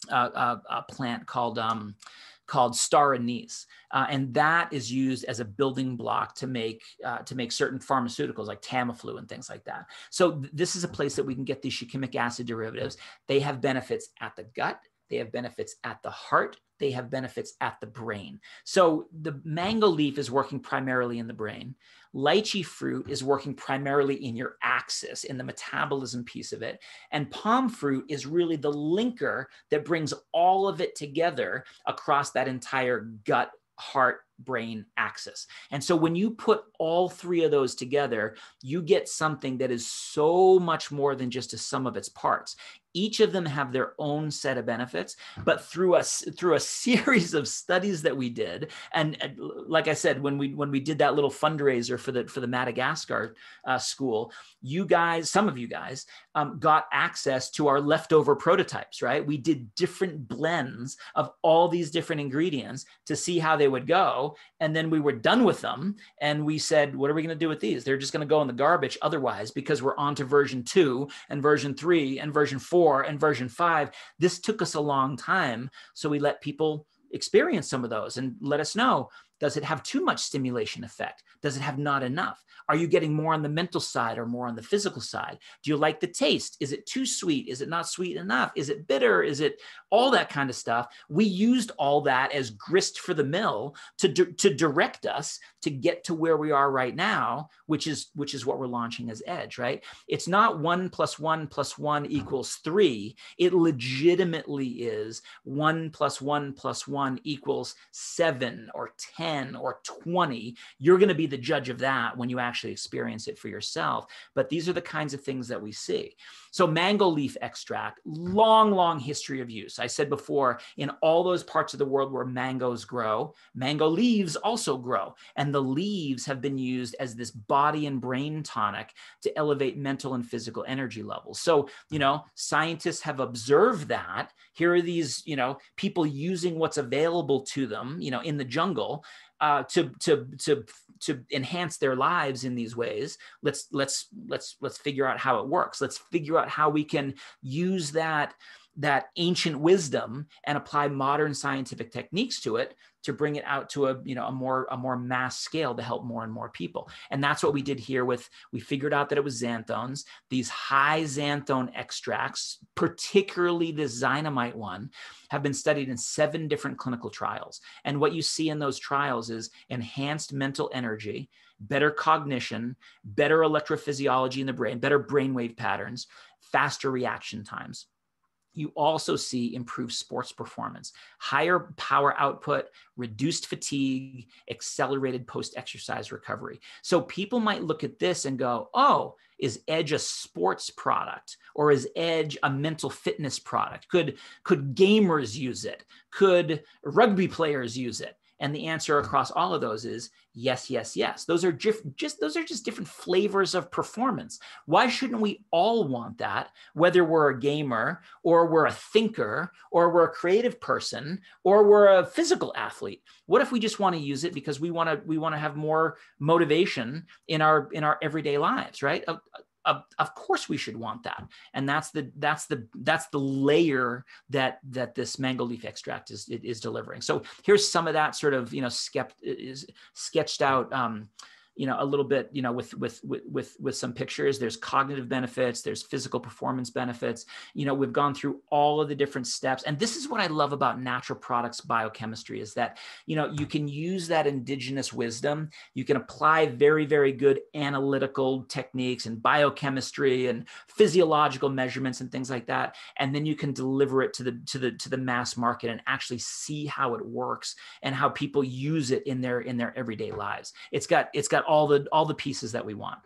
uh, uh, uh, plant called. Um, called star anise, uh, and that is used as a building block to make uh, to make certain pharmaceuticals like Tamiflu and things like that. So th this is a place that we can get these shikimic acid derivatives. They have benefits at the gut. They have benefits at the heart they have benefits at the brain. So the mango leaf is working primarily in the brain. Lychee fruit is working primarily in your axis, in the metabolism piece of it. And palm fruit is really the linker that brings all of it together across that entire gut, heart, brain axis. And so when you put all three of those together, you get something that is so much more than just a sum of its parts each of them have their own set of benefits mm-hmm. but through us through a series of studies that we did and uh, like i said when we when we did that little fundraiser for the for the madagascar uh, school you guys some of you guys um, got access to our leftover prototypes right we did different blends of all these different ingredients to see how they would go and then we were done with them and we said what are we going to do with these they're just going to go in the garbage otherwise because we're on to version two and version three and version four 4 and version 5 this took us a long time so we let people experience some of those and let us know does it have too much stimulation effect? Does it have not enough? Are you getting more on the mental side or more on the physical side? Do you like the taste? Is it too sweet? Is it not sweet enough? Is it bitter? Is it all that kind of stuff? We used all that as grist for the mill to, to direct us to get to where we are right now, which is which is what we're launching as Edge, right? It's not one plus one plus one equals three. It legitimately is one plus one plus one equals seven or ten 10 or 20. You're going to be the judge of that when you actually experience it for yourself. But these are the kinds of things that we see. So, mango leaf extract, long, long history of use. I said before, in all those parts of the world where mangoes grow, mango leaves also grow. And the leaves have been used as this body and brain tonic to elevate mental and physical energy levels. So, you know, scientists have observed that. Here are these, you know, people using what's available to them, you know, in the jungle uh, to to to to enhance their lives in these ways let's let's let's let's figure out how it works let's figure out how we can use that that ancient wisdom and apply modern scientific techniques to it to bring it out to a you know a more a more mass scale to help more and more people and that's what we did here with we figured out that it was xanthones these high xanthone extracts particularly the xynamite one have been studied in seven different clinical trials and what you see in those trials is enhanced mental energy better cognition better electrophysiology in the brain better brainwave patterns faster reaction times you also see improved sports performance, higher power output, reduced fatigue, accelerated post exercise recovery. So people might look at this and go, oh, is edge a sports product or is edge a mental fitness product could could gamers use it could rugby players use it and the answer across all of those is yes, yes, yes. Those are just, just those are just different flavors of performance. Why shouldn't we all want that? Whether we're a gamer or we're a thinker or we're a creative person or we're a physical athlete. What if we just want to use it because we want to we want to have more motivation in our in our everyday lives, right? Uh, of, course we should want that and that's the that's the that's the layer that that this mango leaf extract is is delivering so here's some of that sort of you know skept, sketched out um, you know a little bit you know with with with with with some pictures there's cognitive benefits there's physical performance benefits you know we've gone through all of the different steps and this is what i love about natural products biochemistry is that you know you can use that indigenous wisdom you can apply very very good analytical techniques and biochemistry and physiological measurements and things like that and then you can deliver it to the to the to the mass market and actually see how it works and how people use it in their in their everyday lives it's got it's got got all the all the pieces that we want.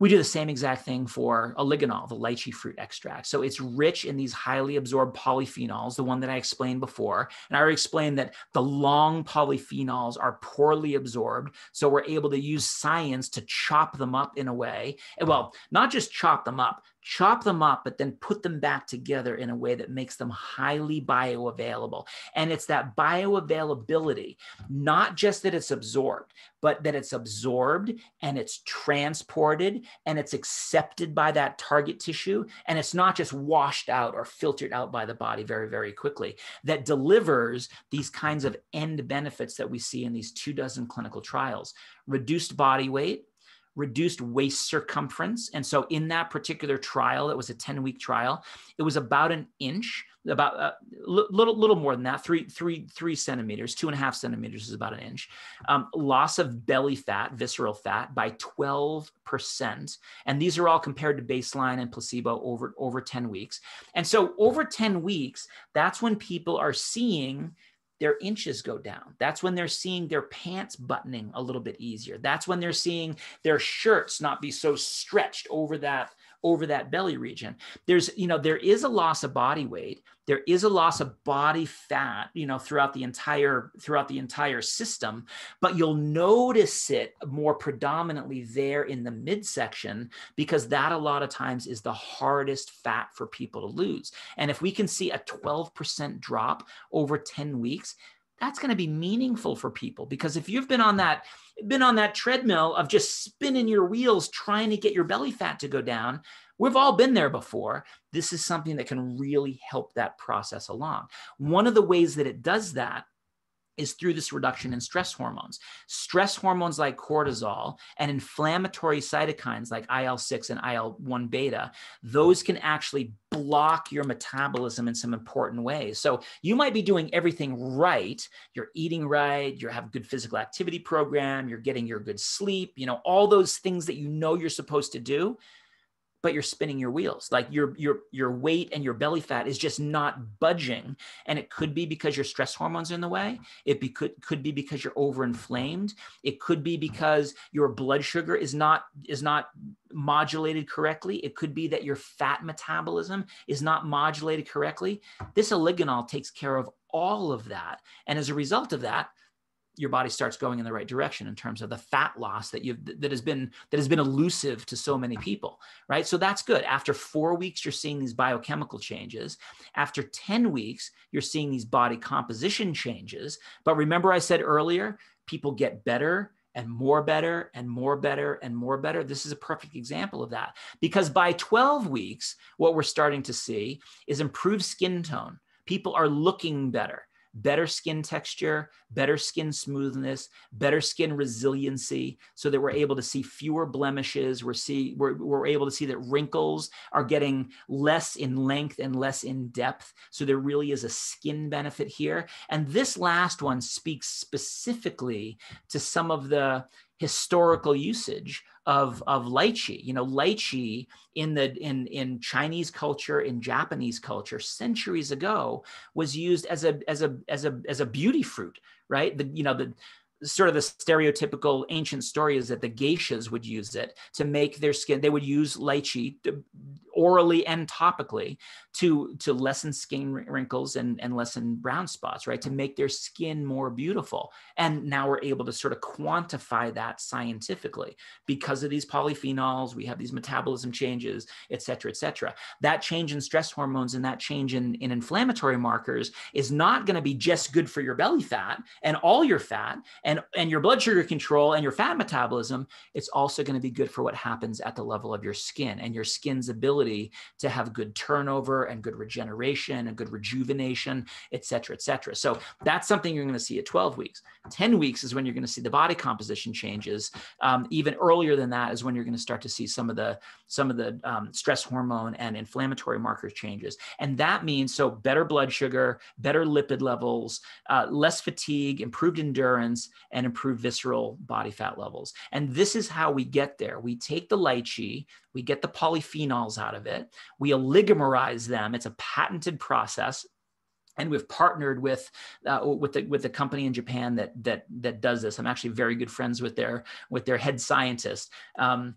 We do the same exact thing for oligonol, the lychee fruit extract. So it's rich in these highly absorbed polyphenols, the one that I explained before. And I already explained that the long polyphenols are poorly absorbed. So we're able to use science to chop them up in a way. Well, not just chop them up, chop them up, but then put them back together in a way that makes them highly bioavailable. And it's that bioavailability, not just that it's absorbed, but that it's absorbed and it's transported and it's accepted by that target tissue. And it's not just washed out or filtered out by the body very, very quickly that delivers these kinds of end benefits that we see in these two dozen clinical trials reduced body weight reduced waist circumference. And so in that particular trial, it was a 10 week trial, it was about an inch, about a uh, little, little more than that, three, three, three centimeters, two and a half centimeters is about an inch. Um, loss of belly fat, visceral fat by 12%. And these are all compared to baseline and placebo over, over 10 weeks. And so over 10 weeks, that's when people are seeing their inches go down. That's when they're seeing their pants buttoning a little bit easier. That's when they're seeing their shirts not be so stretched over that over that belly region. There's, you know, there is a loss of body weight. There is a loss of body fat, you know, throughout the entire throughout the entire system, but you'll notice it more predominantly there in the midsection because that a lot of times is the hardest fat for people to lose. And if we can see a 12% drop over 10 weeks, that's going to be meaningful for people because if you've been on that been on that treadmill of just spinning your wheels trying to get your belly fat to go down we've all been there before this is something that can really help that process along one of the ways that it does that is through this reduction in stress hormones. Stress hormones like cortisol and inflammatory cytokines like IL 6 and IL 1 beta, those can actually block your metabolism in some important ways. So you might be doing everything right. You're eating right, you have a good physical activity program, you're getting your good sleep, you know, all those things that you know you're supposed to do but you're spinning your wheels like your your your weight and your belly fat is just not budging and it could be because your stress hormones are in the way it be, could could be because you're overinflamed it could be because your blood sugar is not is not modulated correctly it could be that your fat metabolism is not modulated correctly this oligonol takes care of all of that and as a result of that your body starts going in the right direction in terms of the fat loss that you've that has been that has been elusive to so many people right so that's good after four weeks you're seeing these biochemical changes after 10 weeks you're seeing these body composition changes but remember i said earlier people get better and more better and more better and more better. This is a perfect example of that because by 12 weeks, what we're starting to see is improved skin tone. People are looking better better skin texture, better skin smoothness, better skin resiliency, so that we're able to see fewer blemishes. We're, see, we're, we're able to see that wrinkles are getting less in length and less in depth. So there really is a skin benefit here. And this last one speaks specifically to some of the historical usage of, of lychee. You know, lychee in the in in Chinese culture, in Japanese culture, centuries ago was used as a as a as a as a beauty fruit, right? The you know the sort of the stereotypical ancient story is that the geishas would use it to make their skin they would use lychee orally and topically to to lessen skin wrinkles and, and lessen brown spots, right? To make their skin more beautiful. And now we're able to sort of quantify that scientifically because of these polyphenols, we have these metabolism changes, et cetera, et cetera. That change in stress hormones and that change in, in inflammatory markers is not going to be just good for your belly fat and all your fat and, and your blood sugar control and your fat metabolism. It's also going to be good for what happens at the level of your skin and your skin's ability to have good turnover and good regeneration and good rejuvenation, et cetera, et cetera. So that's something you're going to see at 12 weeks. 10 weeks is when you're going to see the body composition changes. Um, even earlier than that is when you're going to start to see some of the some of the um, stress hormone and inflammatory marker changes. And that means so better blood sugar, better lipid levels, uh, less fatigue, improved endurance, and improved visceral body fat levels. And this is how we get there. We take the lychee, we get the polyphenols out of it, we oligomerize them them. It's a patented process and we've partnered with uh, with the with the company in Japan that that that does this. I'm actually very good friends with their with their head scientist. Um,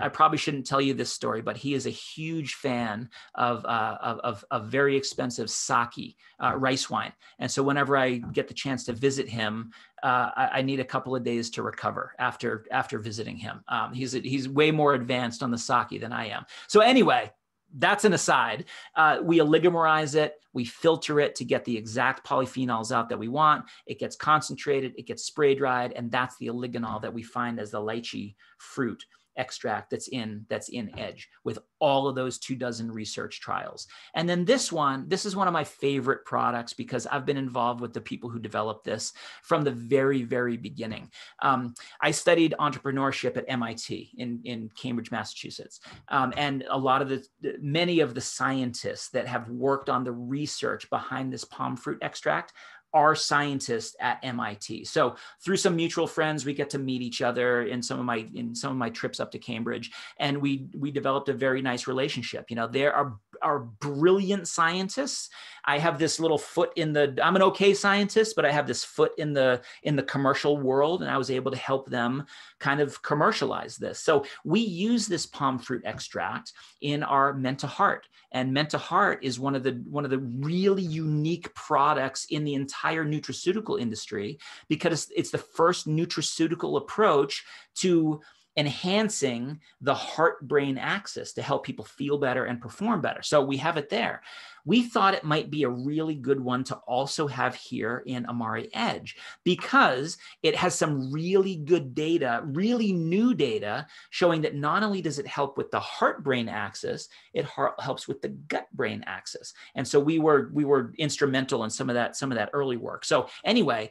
I probably shouldn't tell you this story, but he is a huge fan of uh, of, of, very expensive sake, uh, rice wine. And so whenever I get the chance to visit him, uh, I, I, need a couple of days to recover after after visiting him. Um, he's he's way more advanced on the sake than I am. So anyway, that's an aside. Uh, we oligomerize it, we filter it to get the exact polyphenols out that we want. It gets concentrated, it gets spray dried, and that's the oligonol mm-hmm. that we find as the lychee fruit extract that's in that's in edge with all of those two dozen research trials and then this one this is one of my favorite products because i've been involved with the people who developed this from the very very beginning um, i studied entrepreneurship at mit in, in cambridge massachusetts um, and a lot of the many of the scientists that have worked on the research behind this palm fruit extract are scientists at MIT. So through some mutual friends, we get to meet each other in some of my in some of my trips up to Cambridge, and we we developed a very nice relationship. You know, there are are brilliant scientists I have this little foot in the I'm an okay scientist, but I have this foot in the in the commercial world and I was able to help them kind of commercialize this. So we use this palm fruit extract in our menta Heart and menta Heart is one of the one of the really unique products in the entire nutraceutical industry because it's the first nutraceutical approach to enhancing the heart brain axis to help people feel better and perform better. So we have it there. We thought it might be a really good one to also have here in Amari Edge because it has some really good data, really new data showing that not only does it help with the heart brain axis, it heart- helps with the gut brain axis. And so we were we were instrumental in some of that some of that early work. So anyway,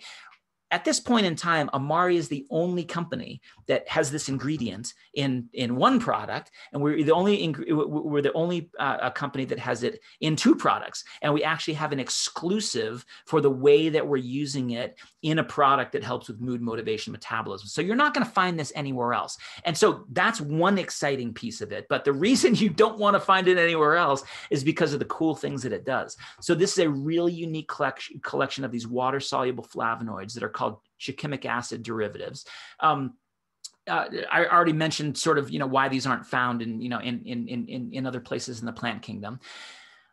at this point in time, Amari is the only company that has this ingredient in in one product, and we're the only we're the only uh, company that has it in two products, and we actually have an exclusive for the way that we're using it in a product that helps with mood, motivation, metabolism. So you're not going to find this anywhere else, and so that's one exciting piece of it. But the reason you don't want to find it anywhere else is because of the cool things that it does. So this is a really unique collection collection of these water soluble flavonoids that are called shikimic acid derivatives. Um, uh, I already mentioned sort of you know why these aren't found in you know in in in in other places in the plant kingdom.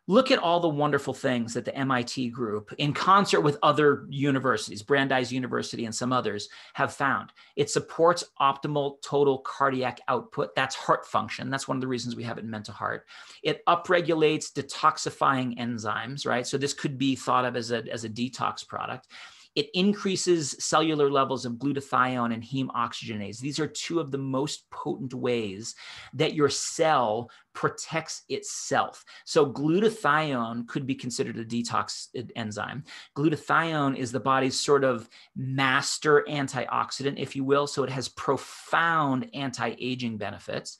Look at all the wonderful things that the MIT group, in concert with other universities, Brandeis University and some others, have found. It supports optimal total cardiac output. That's heart function. That's one of the reasons we have it meant to heart. It upregulates detoxifying enzymes, right? So this could be thought of as a, as a detox product. It increases cellular levels of glutathione and heme oxygenase. These are two of the most potent ways that your cell protects itself. So glutathione could be considered a detox enzyme. Glutathione is the body's sort of master antioxidant, if you will. So it has profound anti-aging benefits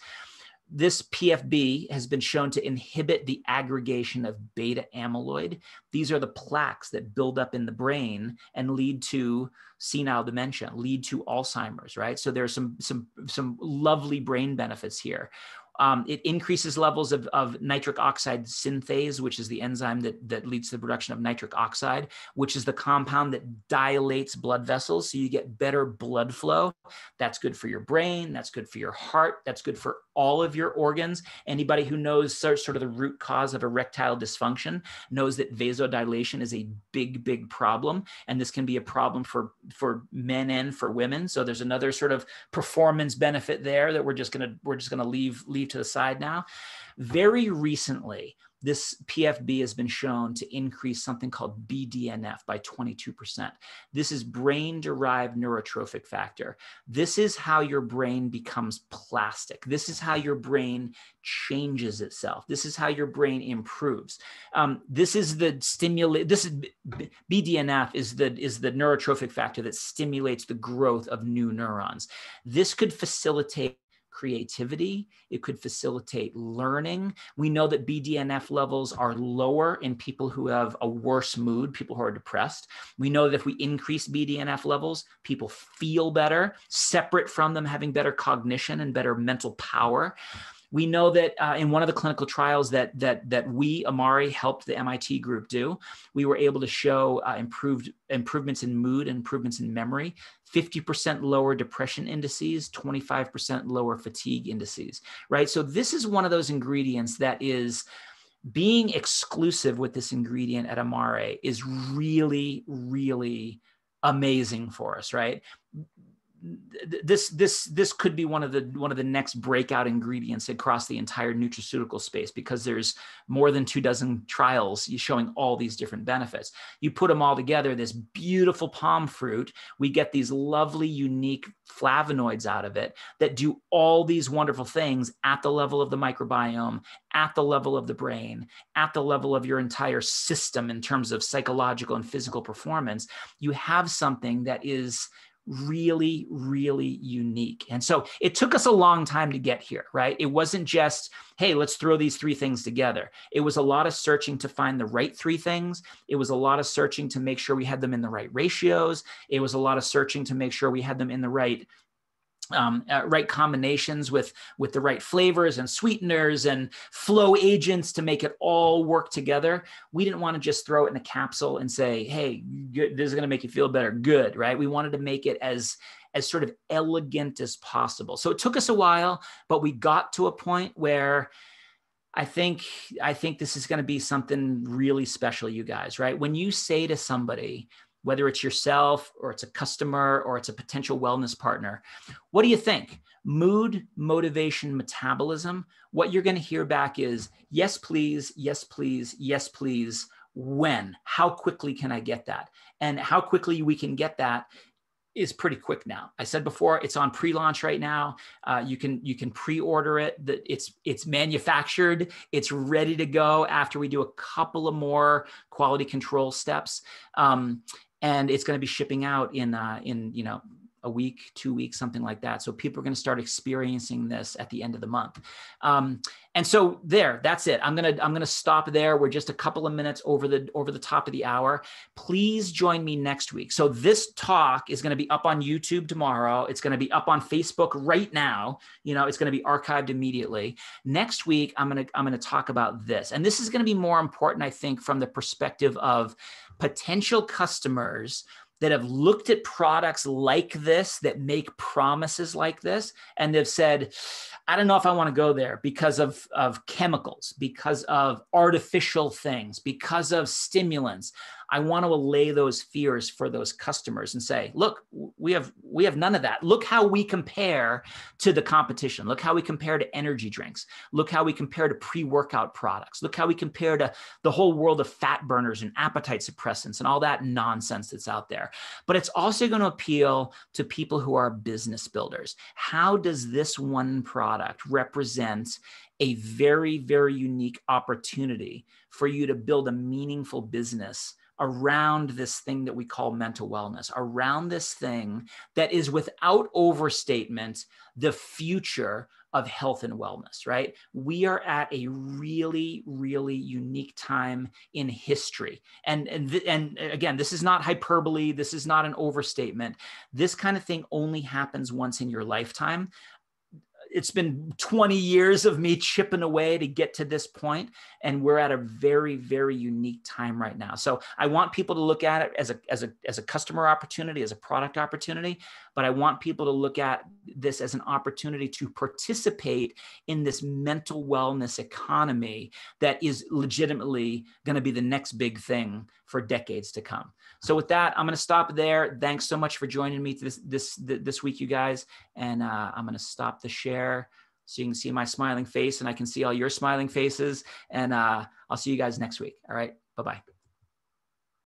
this PFB has been shown to inhibit the aggregation of beta amyloid. These are the plaques that build up in the brain and lead to senile dementia, lead to Alzheimer's, right? So there are some some some lovely brain benefits here. Um, it increases levels of, of nitric oxide synthase, which is the enzyme that, that leads to the production of nitric oxide, which is the compound that dilates blood vessels. So you get better blood flow. That's good for your brain. That's good for your heart. That's good for all of your organs. Anybody who knows sort of the root cause of erectile dysfunction knows that vasodilation is a big, big problem. And this can be a problem for, for men and for women. So there's another sort of performance benefit there that we're just going to, we're just going to leave, leave leave to the side now. Very recently, this PFB has been shown to increase something called BDNF by 22%. This is brain derived neurotrophic factor. This is how your brain becomes plastic. This is how your brain changes itself. This is how your brain improves. Um, this is the stimulate. This is BDNF is the is the neurotrophic factor that stimulates the growth of new neurons. This could facilitate creativity. It could facilitate learning. We know that BDNF levels are lower in people who have a worse mood, people who are depressed. We know that if we increase BDNF levels, people feel better, separate from them having better cognition and better mental power. We know that uh, in one of the clinical trials that that that we Amari helped the MIT group do, we were able to show uh, improved improvements in mood, improvements in memory, 50% lower depression indices, 25% lower fatigue indices, right? So this is one of those ingredients that is being exclusive with this ingredient at Amare is really, really amazing for us, right? this this this could be one of the one of the next breakout ingredients across the entire nutraceutical space because there's more than two dozen trials showing all these different benefits. You put them all together, this beautiful palm fruit, we get these lovely, unique flavonoids out of it that do all these wonderful things at the level of the microbiome, at the level of the brain, at the level of your entire system in terms of psychological and physical performance. You have something that is really, really unique. And so it took us a long time to get here, right? It wasn't just, hey, let's throw these three things together. It was a lot of searching to find the right three things. It was a lot of searching to make sure we had them in the right ratios. It was a lot of searching to make sure we had them in the right um, uh, right combinations with with the right flavors and sweeteners and flow agents to make it all work together. We didn't want to just throw it in a capsule and say, "Hey, good, this is going to make you feel better." Good, right? We wanted to make it as as sort of elegant as possible. So it took us a while, but we got to a point where I think I think this is going to be something really special, you guys, right? When you say to somebody, whether it's yourself or it's a customer or it's a potential wellness partner. What do you think? Mood, motivation, metabolism. What you're going to hear back is yes, please, yes, please, yes, please. When? How quickly can I get that? And how quickly we can get that is pretty quick now. I said before, it's on pre-launch right now. Uh, you can you can pre-order it. That it's it's manufactured. It's ready to go after we do a couple of more quality control steps. Um, and it's going to be shipping out in uh, in you know a week, two weeks, something like that. So people are going to start experiencing this at the end of the month. Um, and so there, that's it. I'm gonna I'm gonna stop there. We're just a couple of minutes over the over the top of the hour. Please join me next week. So this talk is going to be up on YouTube tomorrow. It's going to be up on Facebook right now. You know, it's going to be archived immediately. Next week, I'm gonna I'm gonna talk about this, and this is going to be more important, I think, from the perspective of potential customers that have looked at products like this that make promises like this and they've said i don't know if i want to go there because of, of chemicals because of artificial things because of stimulants I want to allay those fears for those customers and say, look, we have we have none of that. Look how we compare to the competition. Look how we compare to energy drinks. Look how we compare to pre-workout products. Look how we compare to the whole world of fat burners and appetite suppressants and all that nonsense that's out there. But it's also going to appeal to people who are business builders. How does this one product represent a very, very unique opportunity for you to build a meaningful business around this thing that we call mental wellness, around this thing that is without overstatement the future of health and wellness, right? We are at a really, really unique time in history. And, and, th- and again, this is not hyperbole, this is not an overstatement. This kind of thing only happens once in your lifetime it's been 20 years of me chipping away to get to this point and we're at a very very unique time right now so i want people to look at it as a as a as a customer opportunity as a product opportunity but I want people to look at this as an opportunity to participate in this mental wellness economy that is legitimately going to be the next big thing for decades to come. So with that, I'm going to stop there. Thanks so much for joining me this this this week, you guys. And uh, I'm going to stop the share so you can see my smiling face and I can see all your smiling faces. And uh, I'll see you guys next week. All right. Bye bye.